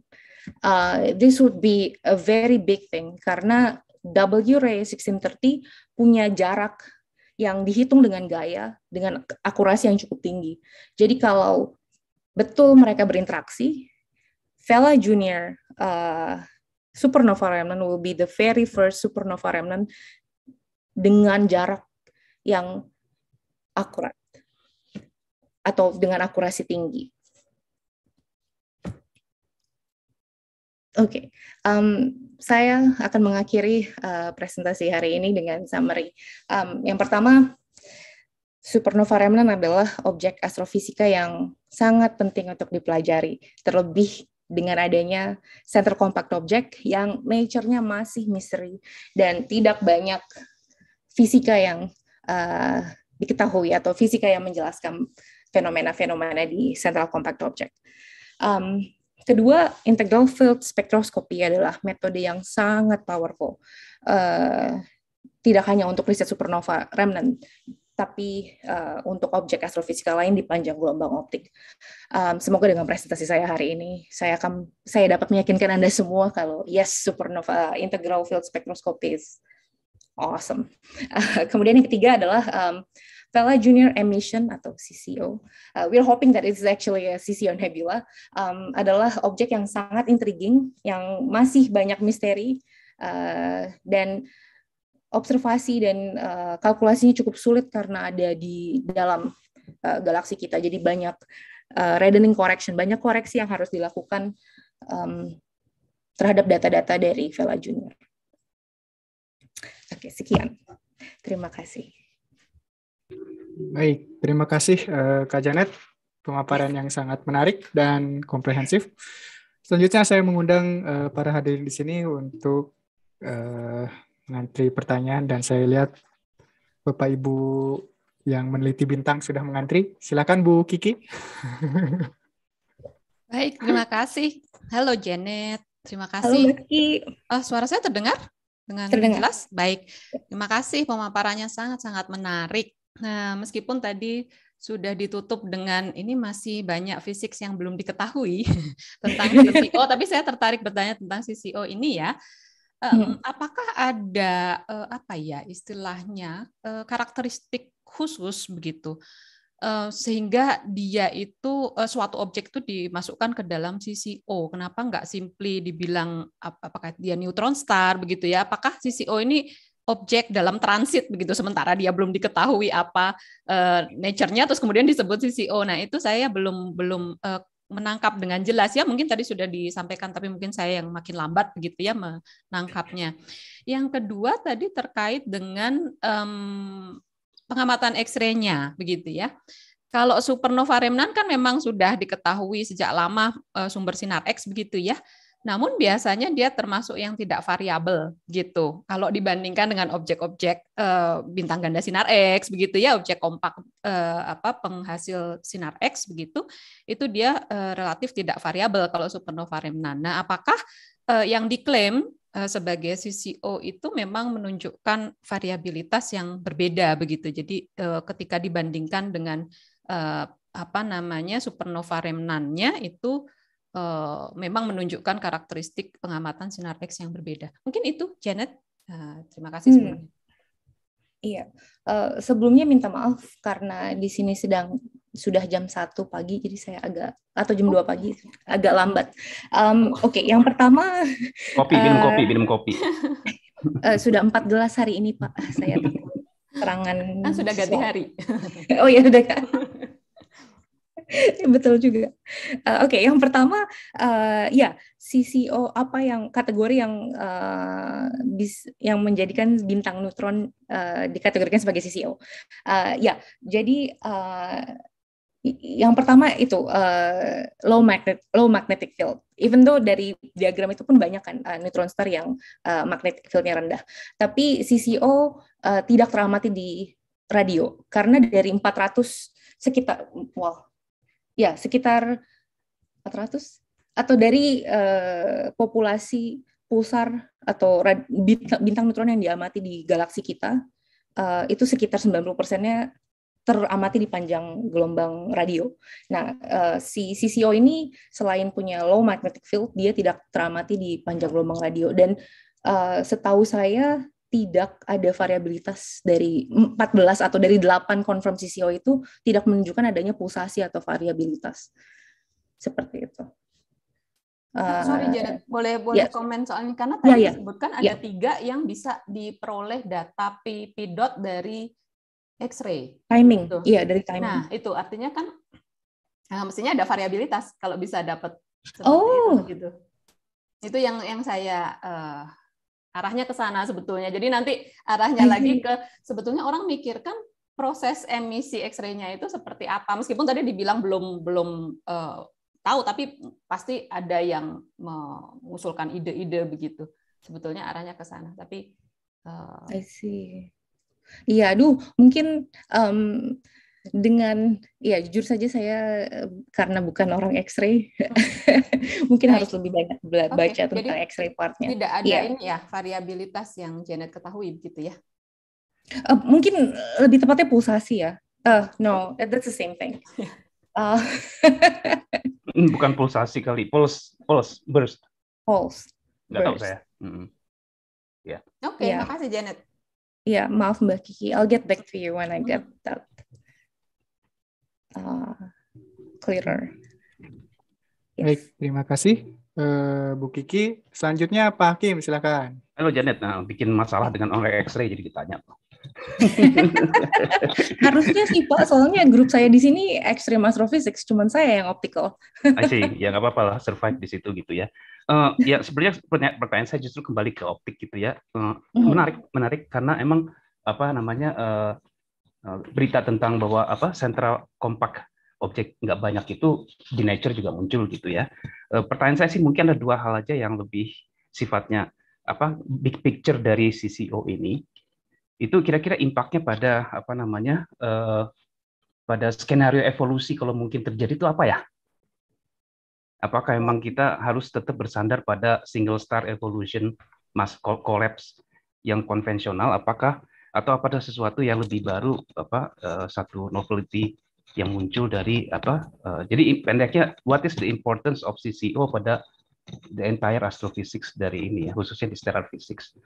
uh, this would be a very big thing karena W-ray 1630 punya jarak yang dihitung dengan gaya dengan akurasi yang cukup tinggi. Jadi kalau betul mereka berinteraksi, Vela Junior uh, supernova remnant will be the very first supernova remnant dengan jarak yang akurat atau dengan akurasi tinggi. Oke, okay. um, saya akan mengakhiri uh, presentasi hari ini dengan summary. Um, yang pertama, supernova remnant adalah objek astrofisika yang sangat penting untuk dipelajari, terlebih dengan adanya center compact objek yang nature-nya masih misteri dan tidak banyak fisika yang uh, diketahui atau fisika yang menjelaskan fenomena-fenomena di central compact object. Um, kedua, integral field spectroscopy adalah metode yang sangat powerful. Uh, tidak hanya untuk riset supernova remnant, tapi uh, untuk objek astrofisika lain di panjang gelombang optik. Um, semoga dengan presentasi saya hari ini, saya akan saya dapat meyakinkan anda semua kalau yes, supernova integral field spectroscopy is awesome. Uh, kemudian yang ketiga adalah um, Vela Junior Emission atau CCO, uh, we're hoping that it's actually a CCO nebula, um, adalah objek yang sangat intriguing, yang masih banyak misteri, uh, dan observasi dan uh, kalkulasinya cukup sulit karena ada di dalam uh, galaksi kita. Jadi banyak uh, reddening correction, banyak koreksi yang harus dilakukan um, terhadap data-data dari Vela Junior. Oke, sekian. Terima kasih. Baik, terima kasih uh, Kak Janet. Pemaparan iya. yang sangat menarik dan komprehensif. Selanjutnya saya mengundang uh, para hadirin di sini untuk uh, mengantri pertanyaan dan saya lihat Bapak Ibu yang meneliti bintang sudah mengantri. Silakan Bu Kiki. Baik, terima kasih. Halo Janet, terima kasih. Halo, Kiki. Oh, suara saya terdengar? Dengan Terdengar. jelas, baik. Terima kasih pemaparannya sangat-sangat menarik. Nah, meskipun tadi sudah ditutup dengan ini masih banyak fisik yang belum diketahui tentang CCO, tapi saya tertarik bertanya tentang CCO ini ya. Um, Apakah ada uh, apa ya istilahnya uh, karakteristik khusus begitu Eh, sehingga dia itu eh, suatu objek itu dimasukkan ke dalam CCO. Kenapa nggak simply dibilang apakah dia neutron star begitu ya? Apakah CCO ini objek dalam transit begitu sementara dia belum diketahui apa uh, nature-nya terus kemudian disebut CCO. Nah, itu saya belum belum uh, menangkap dengan jelas ya mungkin tadi sudah disampaikan tapi mungkin saya yang makin lambat begitu ya menangkapnya. Yang kedua tadi terkait dengan um, pengamatan X-ray-nya begitu ya. Kalau supernova remnan kan memang sudah diketahui sejak lama eh, sumber sinar X begitu ya. Namun biasanya dia termasuk yang tidak variabel gitu. Kalau dibandingkan dengan objek-objek e, bintang ganda sinar X begitu ya, objek kompak e, apa penghasil sinar X begitu, itu dia e, relatif tidak variabel kalau supernova remnan. Nah, apakah e, yang diklaim Eh, sebagai CCO e itu memang menunjukkan variabilitas yang berbeda begitu. Jadi eh, ketika dibandingkan dengan eh, apa namanya supernova remnannya itu memang menunjukkan karakteristik pengamatan sinar X yang berbeda. Mungkin itu Janet. Terima kasih hmm. sebelumnya. Hmm. Iya, sebelumnya minta maaf karena di sini sedang sudah jam satu pagi jadi saya agak atau jam oh. dua pagi agak lambat. Um, Oke, okay, yang pertama eh, kopi minum kopi minum kopi. uh, sudah empat gelas hari ini Pak saya terangan Ah, sudah ganti hari. oh ya sudah kan. Betul juga. Uh, Oke, okay, yang pertama uh, ya CCO apa yang kategori yang uh, bis, yang menjadikan bintang neutron uh, dikategorikan sebagai CCO. Uh, ya, jadi uh, yang pertama itu uh, low magnet low magnetic field. Even though dari diagram itu pun banyak kan uh, neutron star yang uh, magnetic fieldnya rendah, tapi CCO uh, tidak teramati di radio karena dari 400 sekitar wow ya sekitar 400 atau dari uh, populasi pulsar atau bintang, bintang neutron yang diamati di galaksi kita uh, itu sekitar 90 persennya teramati di panjang gelombang radio. Nah, eh, si CCO e ini selain punya low magnetic field, dia tidak teramati di panjang gelombang radio. Dan eh, setahu saya tidak ada variabilitas dari 14 atau dari 8 confirm CCO e itu tidak menunjukkan adanya pulsasi atau variabilitas. Seperti itu. Uh, Sorry Jared, boleh boleh yeah. komen soalnya karena ya, tadi yeah, yeah. disebutkan ya. ada yeah. tiga yang bisa diperoleh data PP dot dari X-ray. Timing, gitu. iya dari timing. Nah itu artinya kan nah, mestinya ada variabilitas kalau bisa dapat oh. itu gitu. Itu yang yang saya uh, arahnya ke sana sebetulnya. Jadi nanti arahnya lagi ke sebetulnya orang mikirkan proses emisi X-ray-nya itu seperti apa. Meskipun tadi dibilang belum belum uh, tahu, tapi pasti ada yang mengusulkan ide-ide begitu. Sebetulnya arahnya ke sana, tapi uh, I see. Iya, aduh, mungkin um, dengan ya jujur saja saya eh, karena bukan orang X-ray mungkin Baik. harus lebih banyak baca okay. baca tentang Jadi, X-ray partnya. Tidak ada ya. ini ya variabilitas yang Janet ketahui begitu ya? Uh, mungkin eh, lebih tepatnya pulsasi ya. Uh, no, that's the same thing. Uh, bukan pulsasi kali, pulse, pulse, burst. Pulse. Nggak tahu saya. Mm -hmm. Yeah. Oke, okay, iya. yeah. makasih Janet ya yeah, maaf Mbak Kiki, I'll get back to you when I get hmm. that uh, clearer. Yes. Baik, terima kasih uh, Bu Kiki. Selanjutnya Pak Hakim, silakan. Halo Janet, nah, bikin masalah dengan orang X-ray jadi ditanya Harusnya sih Pak, soalnya grup saya di sini X-ray astrophysics, cuman saya yang optical. Iya, ya nggak apa-apa lah, survive di situ gitu ya uh, ya sebenarnya pertanyaan saya justru kembali ke optik gitu ya. Uh, menarik menarik karena emang apa namanya uh, uh, berita tentang bahwa apa sentral kompak objek nggak banyak itu di nature juga muncul gitu ya. Uh, pertanyaan saya sih mungkin ada dua hal aja yang lebih sifatnya apa big picture dari CCO ini itu kira-kira impactnya pada apa namanya uh, pada skenario evolusi kalau mungkin terjadi itu apa ya Apakah emang kita harus tetap bersandar pada single star evolution mass collapse yang konvensional? Apakah atau apa ada sesuatu yang lebih baru apa uh, satu novelty yang muncul dari apa? Uh, jadi pendeknya, what is the importance of CCO pada the entire astrophysics dari ini ya, khususnya di stellar physics.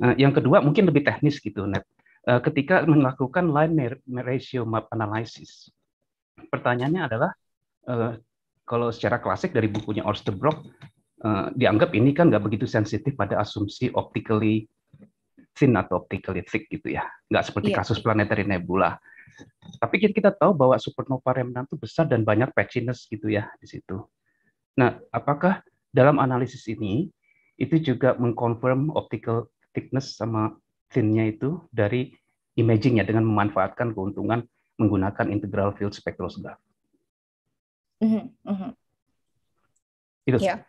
Uh, yang kedua mungkin lebih teknis gitu, net. Uh, eh, ketika melakukan line ratio map analysis, pertanyaannya adalah uh, kalau secara klasik dari bukunya Osterbrock uh, eh, dianggap ini kan nggak begitu sensitif pada asumsi optically thin atau optically thick gitu ya. Nggak seperti yeah. kasus iya. planetary nebula. Tapi kita, tahu bahwa supernova remnant itu besar dan banyak patchiness gitu ya di situ. Nah, apakah dalam analisis ini itu juga mengkonfirm optical thickness sama thinnya itu dari imagingnya dengan memanfaatkan keuntungan menggunakan integral field spectroscopy? Mm -hmm. Itu. Yeah.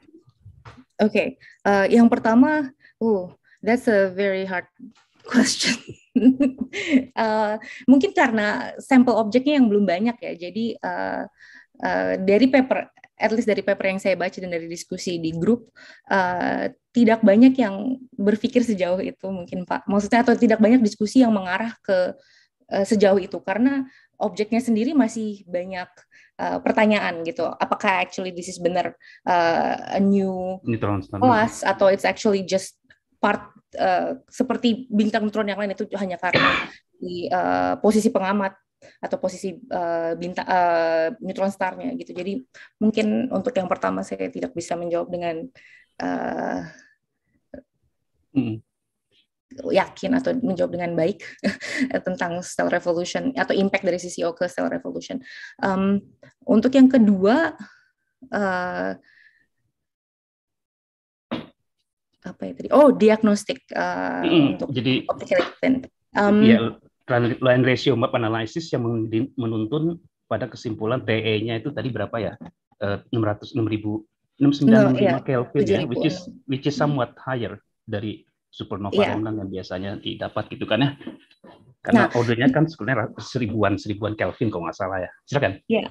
Okay. Uh, yang pertama, uh, that's a very hard question. uh, mungkin karena sampel objeknya yang belum banyak ya. Jadi uh, uh, dari paper, at least dari paper yang saya baca dan dari diskusi di grup, uh, tidak banyak yang berpikir sejauh itu mungkin Pak. Maksudnya atau tidak banyak diskusi yang mengarah ke uh, sejauh itu karena objeknya sendiri masih banyak uh, pertanyaan gitu. Apakah actually this is benar uh, eh, a new, plus kelas atau it's actually just part uh, seperti bintang neutron yang lain itu hanya karena di uh, posisi pengamat atau posisi uh, bintang uh, neutron starnya gitu. Jadi mungkin untuk yang pertama saya tidak bisa menjawab dengan uh, mm yakin atau menjawab dengan baik tentang Style Revolution atau impact dari CCO ke Style Revolution. Um, untuk yang kedua, uh, apa ya tadi? Oh, diagnostik uh, mm, untuk jadi um, ya line ratio map analysis yang menuntun pada kesimpulan TE-nya itu tadi berapa ya? Eh, enam ratus enam ribu enam sembilan lima iya. Kelvin ya, which is which is somewhat higher dari supernova yeah. remnant yang biasanya didapat gitu kan ya karena nah, ordernya kan sebenarnya seribuan seribuan Kelvin kalau nggak salah ya silakan ya yeah.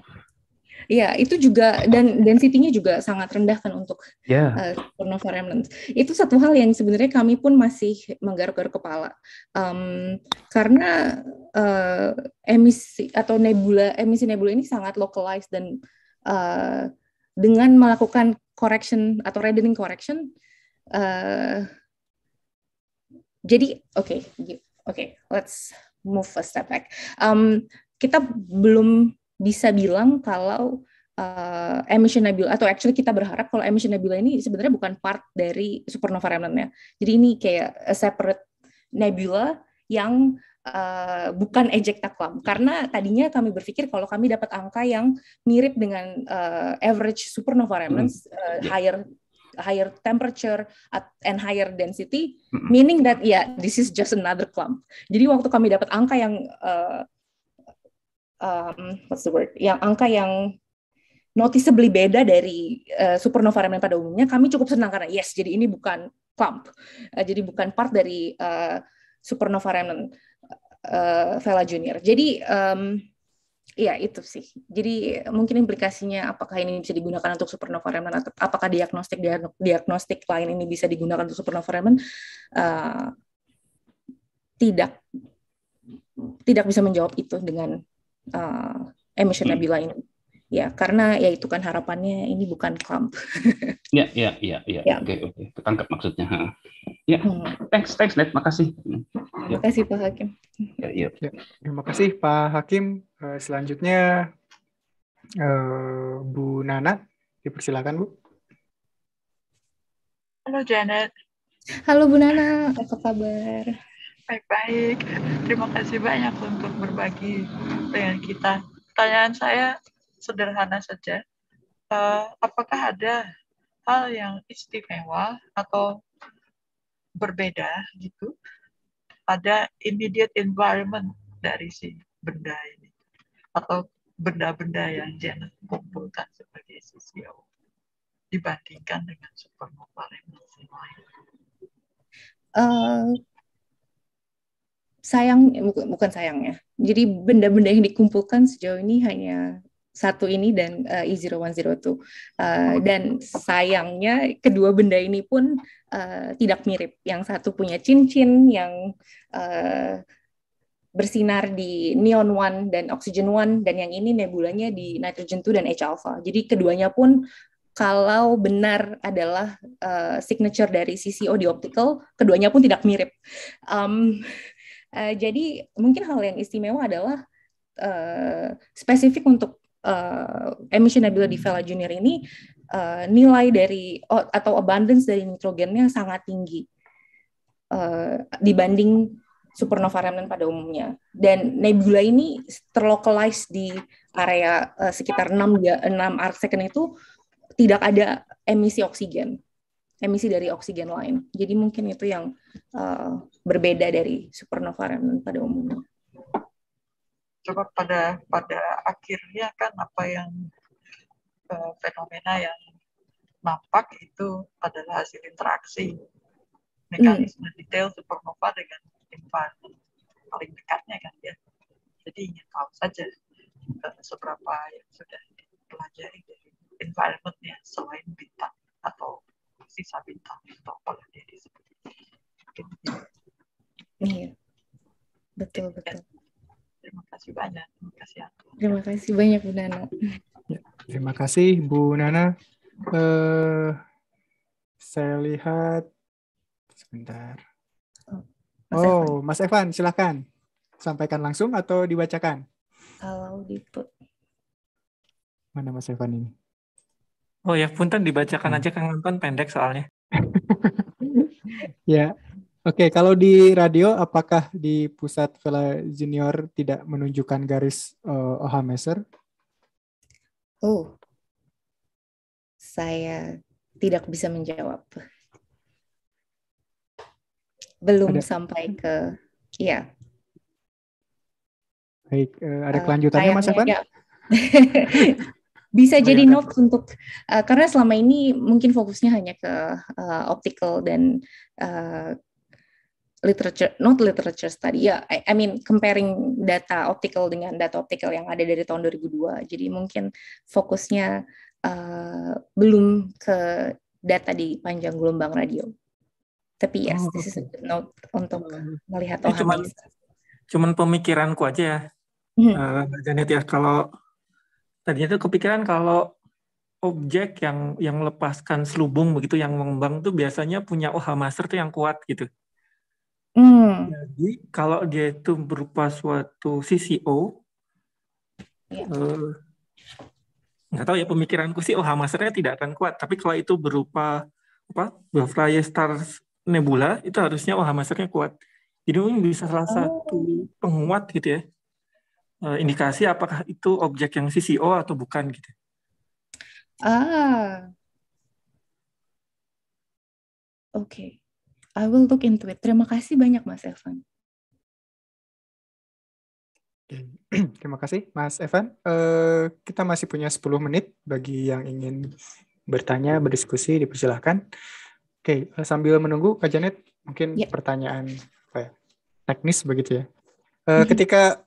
Ya, itu juga dan densitinya juga sangat rendah kan untuk yeah. Iya. uh, supernova remnants. Itu satu hal yang sebenarnya kami pun masih menggaruk-garuk kepala um, karena uh, emisi atau nebula emisi nebula ini sangat localized dan uh, dengan melakukan correction atau reddening correction uh, jadi oke okay, oke okay, let's move a step back. Um, kita belum bisa bilang kalau uh, emission nebula atau actually kita berharap kalau emission nebula ini sebenarnya bukan part dari supernova remnantnya. Jadi ini kayak a separate nebula yang uh, bukan ejecta clump karena tadinya kami berpikir kalau kami dapat angka yang mirip dengan uh, average supernova hmm. remnants uh, higher higher temperature and higher density, meaning that yeah, this is just another clump. Jadi waktu kami dapat angka yang uh, um, what's the word, yang angka yang noticeably beda dari uh, supernova remnant pada umumnya, kami cukup senang karena yes, jadi ini bukan clump, uh, jadi bukan part dari uh, supernova remnant uh, Vela Junior. Jadi um, Iya itu sih. Jadi mungkin implikasinya apakah ini bisa digunakan untuk supernova remnant atau apakah diagnostik diagnostik lain ini bisa digunakan untuk supernova remnant? Uh, tidak tidak bisa menjawab itu dengan uh, emission hmm. nebula ini. Ya karena ya itu kan harapannya ini bukan clump. Iya iya iya iya. ya. Oke oke. Ketangkap maksudnya. Ya Ya. Hmm. Thanks thanks net Makasih. Ya. Makasih Pak Hakim. Ya, ya. ya. Terima kasih Pak Hakim. Eh, selanjutnya eh, Bu Nana, dipersilakan Bu. Halo Janet. Halo Bu Nana, apa kabar? Baik-baik. Terima kasih banyak untuk berbagi dengan kita. Pertanyaan saya sederhana saja. Eh, apakah ada hal yang istimewa atau berbeda gitu pada immediate environment dari si benda ini? atau benda-benda yang Janet kumpulkan sebagai CCO dibandingkan dengan supernova remnancy lain? Eh, sayang bukan, bukan sayangnya. Jadi benda-benda yang dikumpulkan sejauh ini hanya satu ini dan uh, E0102. Uh, dan sayangnya kedua benda ini pun uh, tidak mirip. Yang satu punya cincin, yang uh, bersinar di neon one dan oxygen one dan yang ini nebulanya di nitrogen 2 dan H alpha. Jadi keduanya pun kalau benar adalah uh, signature dari CCO di optical, keduanya pun tidak mirip. Um, uh, jadi mungkin hal yang istimewa adalah uh, spesifik untuk uh, emission nebula di Vela Junior ini uh, nilai dari atau abundance dari nitrogennya sangat tinggi uh, dibanding supernova remnant pada umumnya. Dan nebula ini terlokalize di area uh, sekitar 6 6 arc second itu tidak ada emisi oksigen, emisi dari oksigen lain. Jadi mungkin itu yang uh, berbeda dari supernova remnant pada umumnya. Coba pada pada akhirnya kan apa yang uh, fenomena yang nampak itu adalah hasil interaksi hmm. mekanisme mm. detail supernova dengan environment paling dekatnya kan ya. Jadi ingin tahu saja eh, seberapa yang sudah dipelajari dari environmentnya selain bintang atau sisa bintang atau apalah dia disebut. Iya, betul ya. betul. Terima kasih banyak. Terima kasih aku. Terima kasih banyak Bu Nana. Ya, terima kasih Bu Nana. Eh, uh, saya lihat sebentar. Mas oh, Evan. Mas Evan, oh, silahkan. Sampaikan langsung atau dibacakan? Kalau di gitu. Mana Mas Evan ini? Oh ya, punten dibacakan hmm. aja kan, nonton pendek soalnya. ya. Oke, okay, kalau di radio apakah di pusat Vela Junior tidak menunjukkan garis uh, eh, Messer? Oh. Saya tidak bisa menjawab belum ada. sampai ke ya Baik, eh, ada eh, kelanjutannya uh, Mas Evan? bisa oh, iya. jadi ya, untuk uh, karena selama ini mungkin fokusnya hanya ke uh, optical dan uh, literature not literature study ya yeah, I, I mean comparing data optical dengan data optical yang ada dari tahun 2002 jadi mungkin fokusnya uh, belum ke data di panjang gelombang radio. Tapi yes, oh, this is note untuk hmm. melihat Ini cuman, cuman pemikiranku aja ya. Hmm. Uh, Janet ya kalau tadinya tuh kepikiran kalau objek yang yang melepaskan selubung begitu yang mengembang tuh biasanya punya OHA master tuh yang kuat gitu. Hmm. Jadi kalau dia itu berupa suatu CCO, yeah. Iya. uh, nggak tahu ya pemikiranku sih OH masternya tidak akan kuat. Tapi kalau itu berupa apa Bavaria Stars nebula itu harusnya wah masaknya kuat. Jadi ini bisa salah oh. satu penguat gitu ya eh, indikasi apakah itu objek yang CCO atau bukan gitu. Ah. Oke. Okay. I will look into it. Terima kasih banyak Mas Evan. Terima kasih Mas Evan. Uh, kita masih punya 10 menit bagi yang ingin bertanya, berdiskusi, dipersilahkan. Oke, okay, eh, sambil menunggu Kak Janet, mungkin yeah. pertanyaan apa ya, teknis begitu ya. mm -hmm. Ketika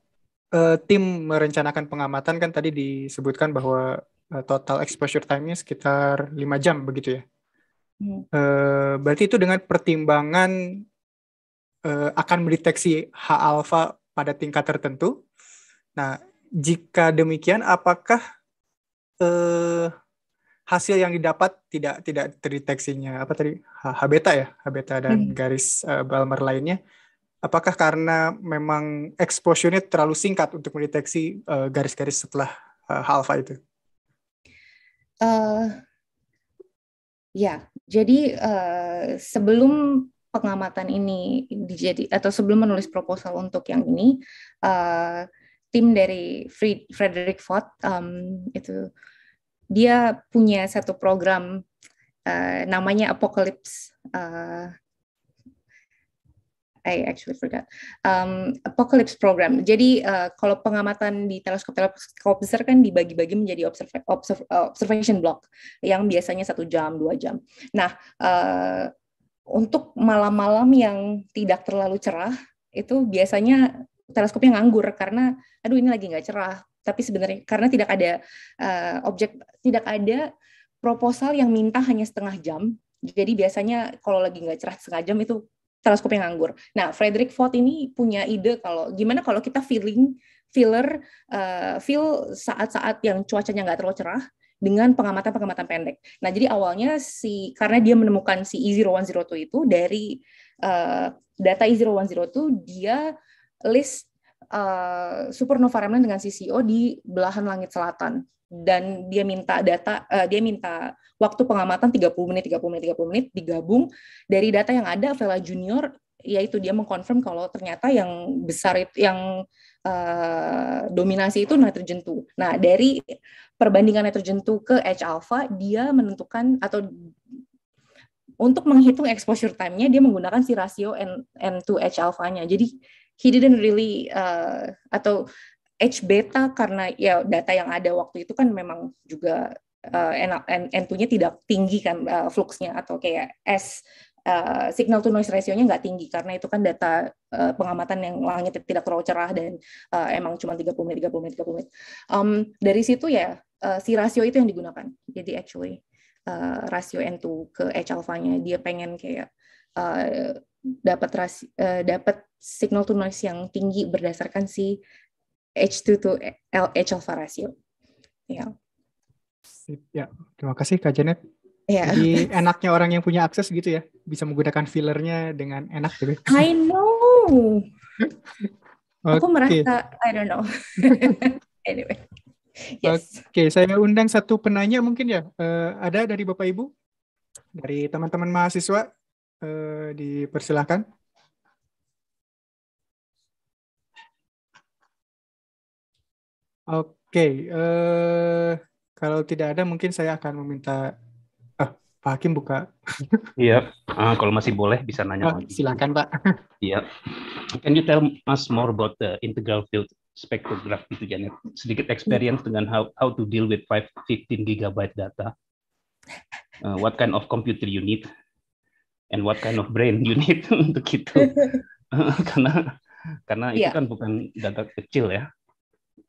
uh, tim merencanakan pengamatan kan tadi disebutkan bahwa uh, total exposure time-nya sekitar 5 jam begitu ya. Uh, berarti itu dengan pertimbangan uh, akan mendeteksi H alfa pada tingkat tertentu. Nah, jika demikian apakah uh, hasil yang didapat tidak tidak terdeteksinya apa tadi H beta ya H beta dan hmm. garis uh, Balmer lainnya apakah karena memang exposure-nya terlalu singkat untuk mendeteksi eh, garis-garis uh, setelah uh, alpha itu? Uh, ya, jadi uh, sebelum pengamatan ini dijadi atau sebelum menulis proposal untuk yang ini, uh, tim dari Fried, Frederick Ford um, itu dia punya satu program uh, namanya Apocalypse. Uh, I actually forgot. Um, apocalypse program. Jadi uh, kalau pengamatan di teleskop teleskop besar kan dibagi-bagi menjadi observa observ observation block yang biasanya satu jam dua jam. Nah uh, untuk malam-malam yang tidak terlalu cerah itu biasanya teleskopnya nganggur karena aduh ini lagi nggak cerah tapi sebenarnya karena tidak ada uh, objek tidak ada proposal yang minta hanya setengah jam jadi biasanya kalau lagi nggak cerah setengah jam itu teleskop yang nganggur. Nah, Frederick Ford ini punya ide kalau gimana kalau kita feeling filler uh, feel saat-saat yang cuacanya nggak terlalu cerah dengan pengamatan-pengamatan pendek. Nah, jadi awalnya si karena dia menemukan si E0102 itu dari uh, data E0102 dia list uh, supernova remnant dengan CCO di belahan langit selatan dan dia minta data uh, dia minta waktu pengamatan 30 menit 30 menit 30 menit digabung dari data yang ada Vela Junior yaitu dia mengkonfirm kalau ternyata yang besar itu yang uh, dominasi itu nitrogen 2. Nah, dari perbandingan nitrogen 2 ke H alpha dia menentukan atau untuk menghitung exposure time-nya dia menggunakan si rasio N, N2H alpha-nya. Jadi he didn't really uh, atau H beta karena ya data yang ada waktu itu kan memang juga uh, N2-nya tidak tinggi kan uh, fluxnya atau kayak S uh, signal to noise ratio-nya nggak tinggi karena itu kan data uh, pengamatan yang langit tidak terlalu cerah dan uh, emang cuma 30 menit 30 menit 30 menit. Um, dari situ ya uh, si rasio itu yang digunakan. Jadi actually uh, rasio N2 ke H alfanya dia pengen kayak uh, dapat uh, dapat signal to noise yang tinggi berdasarkan si H2 to LH alpha ratio. Ya. Ya, terima kasih Kak Janet. Ya. Jadi enaknya orang yang punya akses gitu ya, bisa menggunakan fillernya dengan enak gitu. I know. Aku merasa I don't know. anyway. Yes. Oke, okay, saya undang satu penanya mungkin ya. Uh, ada dari Bapak Ibu? Dari teman-teman mahasiswa eh, dipersilahkan. Oke, eh, kalau tidak ada mungkin saya akan meminta ah, Pak Hakim buka. Iya, yeah. uh, kalau masih boleh bisa nanya oh, lagi. Silakan Pak. Iya. Yeah. Can you tell us more about the integral field spectrograph itu Janet? Sedikit experience dengan how how to deal with 5, 15 gigabyte data. Uh, what kind of computer you need and what kind of brain you need untuk itu karena karena yeah. itu iya. kan bukan data kecil ya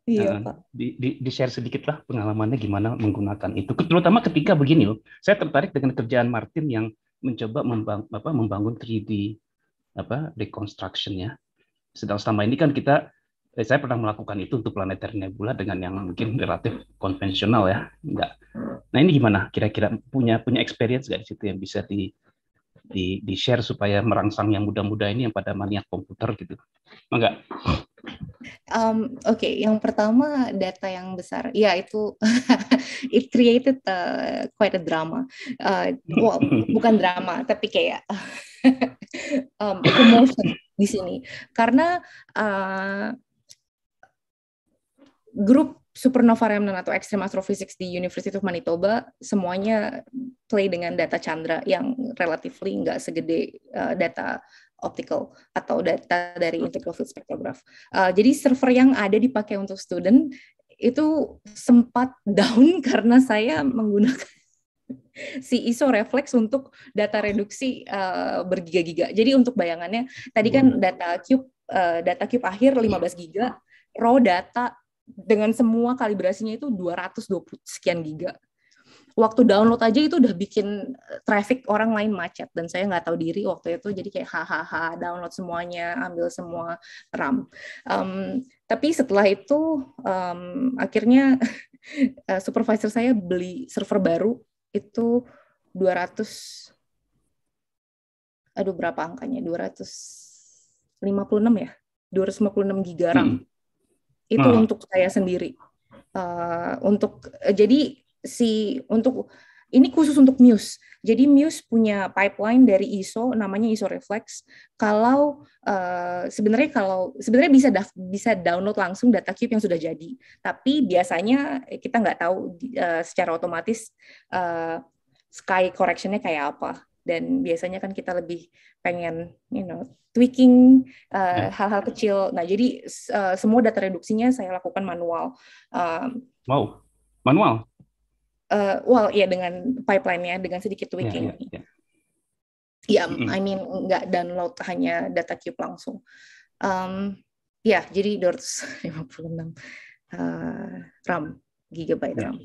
Iya, uh, Di, di, di share sedikit lah pengalamannya gimana menggunakan itu. Terutama ketika begini loh, saya tertarik dengan kerjaan Martin yang mencoba membang, apa, membangun 3D apa reconstruction ya. Sedang selama ini kan kita, eh, saya pernah melakukan itu untuk planetary nebula dengan yang mungkin relatif konvensional ya, enggak. Nah ini gimana? Kira-kira punya punya experience gak di situ yang bisa di di, di share supaya merangsang yang muda-muda ini yang pada maniak komputer gitu. Enggak. Um, Oke, okay. yang pertama data yang besar, ya itu it created uh, quite a drama. Uh, well, bukan drama, tapi kayak um, emotion di sini karena uh, grup supernova remnant atau extreme astrophysics di University of Manitoba semuanya play dengan data chandra yang relatively nggak segede uh, data optical atau data dari integral field spectrograph. Uh, jadi server yang ada dipakai untuk student itu sempat down karena saya menggunakan si ISO reflex untuk data reduksi uh, bergiga-giga. Jadi untuk bayangannya tadi kan hmm. data cube uh, data cube akhir 15 giga, raw data dengan semua kalibrasinya itu 220 sekian giga. Waktu download aja itu udah bikin eh, traffic orang lain macet dan saya nggak tahu diri waktu itu jadi kayak hahaha download semuanya ambil semua RAM. Um, tapi setelah itu um, akhirnya eh, supervisor saya beli server baru itu 200 aduh berapa angkanya 256 ya 256 giga RAM. Hmm itu hmm. untuk saya sendiri uh, untuk uh, jadi si untuk ini khusus untuk Muse. Jadi Muse punya pipeline dari ISO namanya ISO Reflex. Kalau uh, sebenarnya kalau sebenarnya bisa daf, bisa download langsung data cube yang sudah jadi. Tapi biasanya kita nggak tahu uh, secara otomatis uh, sky correctionnya kayak apa dan biasanya kan kita lebih pengen you know tweaking uh, hmm. hal-hal uh, yeah. kecil nah jadi uh, semua data reduksinya saya lakukan manual um, wow manual uh, well ya yeah, dengan pipeline-nya dengan sedikit ya, tweaking ya yeah, yeah, yeah. mm -hmm. I mean nggak download hanya data cube langsung um, ya yeah, jadi 256 uh, RAM gigabyte ya. RAM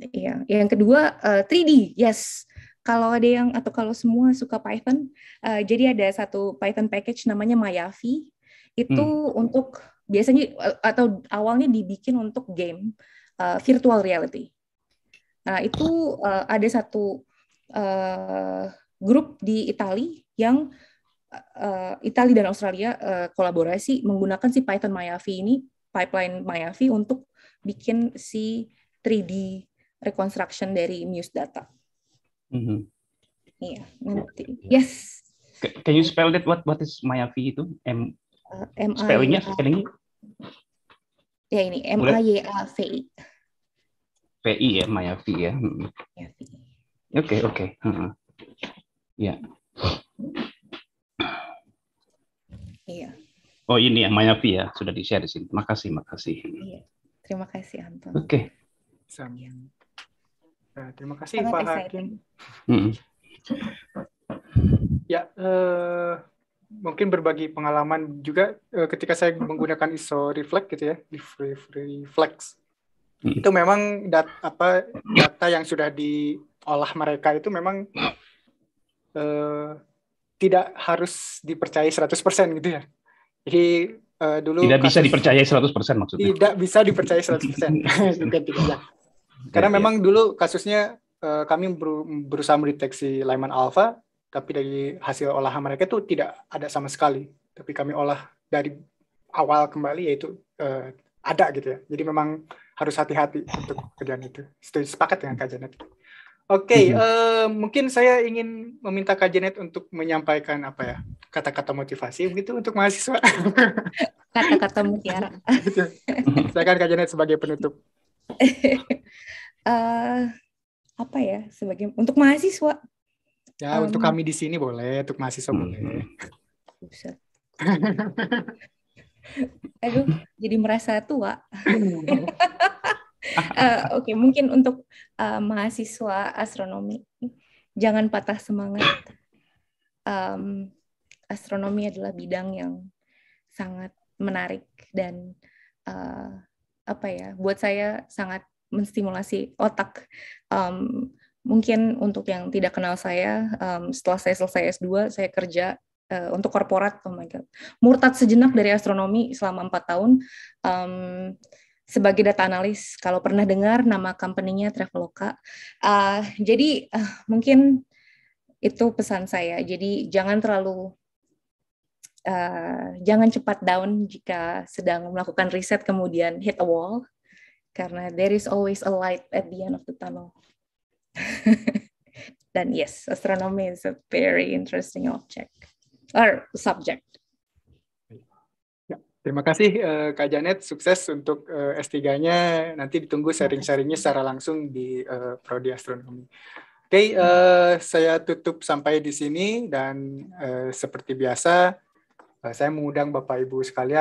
Iya, yang kedua uh, 3D, yes. Kalau ada yang atau kalau semua suka Python, uh, jadi ada satu Python package namanya Mayavi. Itu hmm. untuk biasanya eh, atau awalnya dibikin untuk game uh, virtual reality. Nah, itu uh, ada satu uh, grup di Italia yang uh, Italia dan Australia uh, kolaborasi menggunakan si Python Mayavi ini pipeline Mayavi untuk bikin si 3D reconstruction dari Muse data. Mm-hmm. Iya, nanti. Iya. Yes. Can you spell that? What What is Mayavi itu? M. Uh, M Spellingnya, Spellingnya Ya ini M A Y A V I. V I ya Mayavi ya. Mm-hmm. Oke oke. Mm-hmm. Ya. Iya. Oh ini ya Mayavi ya sudah di share di sini. Makasih makasih. Iya. Terima kasih Anton. Oke. Okay. Sama. Iya. Nah, terima kasih Sangat Pak exciting. Hakim. Mm. ya, uh, mungkin berbagi pengalaman juga uh, ketika saya menggunakan ISO Reflect gitu ya, Reflex. Mm. Itu memang dat apa data yang sudah diolah mereka itu memang uh, tidak harus dipercaya 100% gitu ya. Jadi uh, dulu tidak kasus, bisa dipercaya 100% maksudnya. Tidak bisa dipercaya 100%. Bukan tidak. Karena ya, memang ya. dulu kasusnya uh, kami berusaha mendeteksi Lyman alpha, tapi dari hasil olahan mereka itu tidak ada sama sekali. Tapi kami olah dari awal kembali yaitu uh, ada gitu ya. Jadi memang harus hati-hati untuk kerjaan itu. Setuju sepakat dengan Kak itu. Oke, okay, iya. mm uh, eh, mungkin saya ingin meminta Kak Janet untuk menyampaikan apa ya kata-kata motivasi begitu untuk mahasiswa. Kata-kata mutiara. Gitu. Silakan Kak Janet sebagai penutup uh, apa ya sebagai untuk mahasiswa ya um, untuk kami di sini boleh untuk mahasiswa hmm. boleh aduh jadi merasa tua uh, oke okay, mungkin untuk uh, mahasiswa astronomi jangan patah semangat um, astronomi adalah bidang yang sangat menarik dan uh, apa ya buat saya sangat menstimulasi otak um, mungkin untuk yang tidak kenal saya um, setelah saya selesai S2 saya kerja uh, untuk korporat oh my god murtad sejenak dari astronomi selama empat tahun um, sebagai data analis kalau pernah dengar nama company-nya Traveloka uh, jadi uh, mungkin itu pesan saya jadi jangan terlalu Eh, jangan cepat down jika sedang melakukan riset kemudian hit a wall karena there is always a light at the end of the tunnel. Dan yes, astronomi is a very interesting object or subject. Ya, terima kasih uh, Kak Janet, sukses untuk uh, eh, S3-nya. Nanti ditunggu sharing-sharingnya secara langsung di uh, prodi astronomi. Oke, okay, uh, saya tutup sampai di sini dan uh, seperti biasa Eh, saya mengundang Bapak Ibu sekalian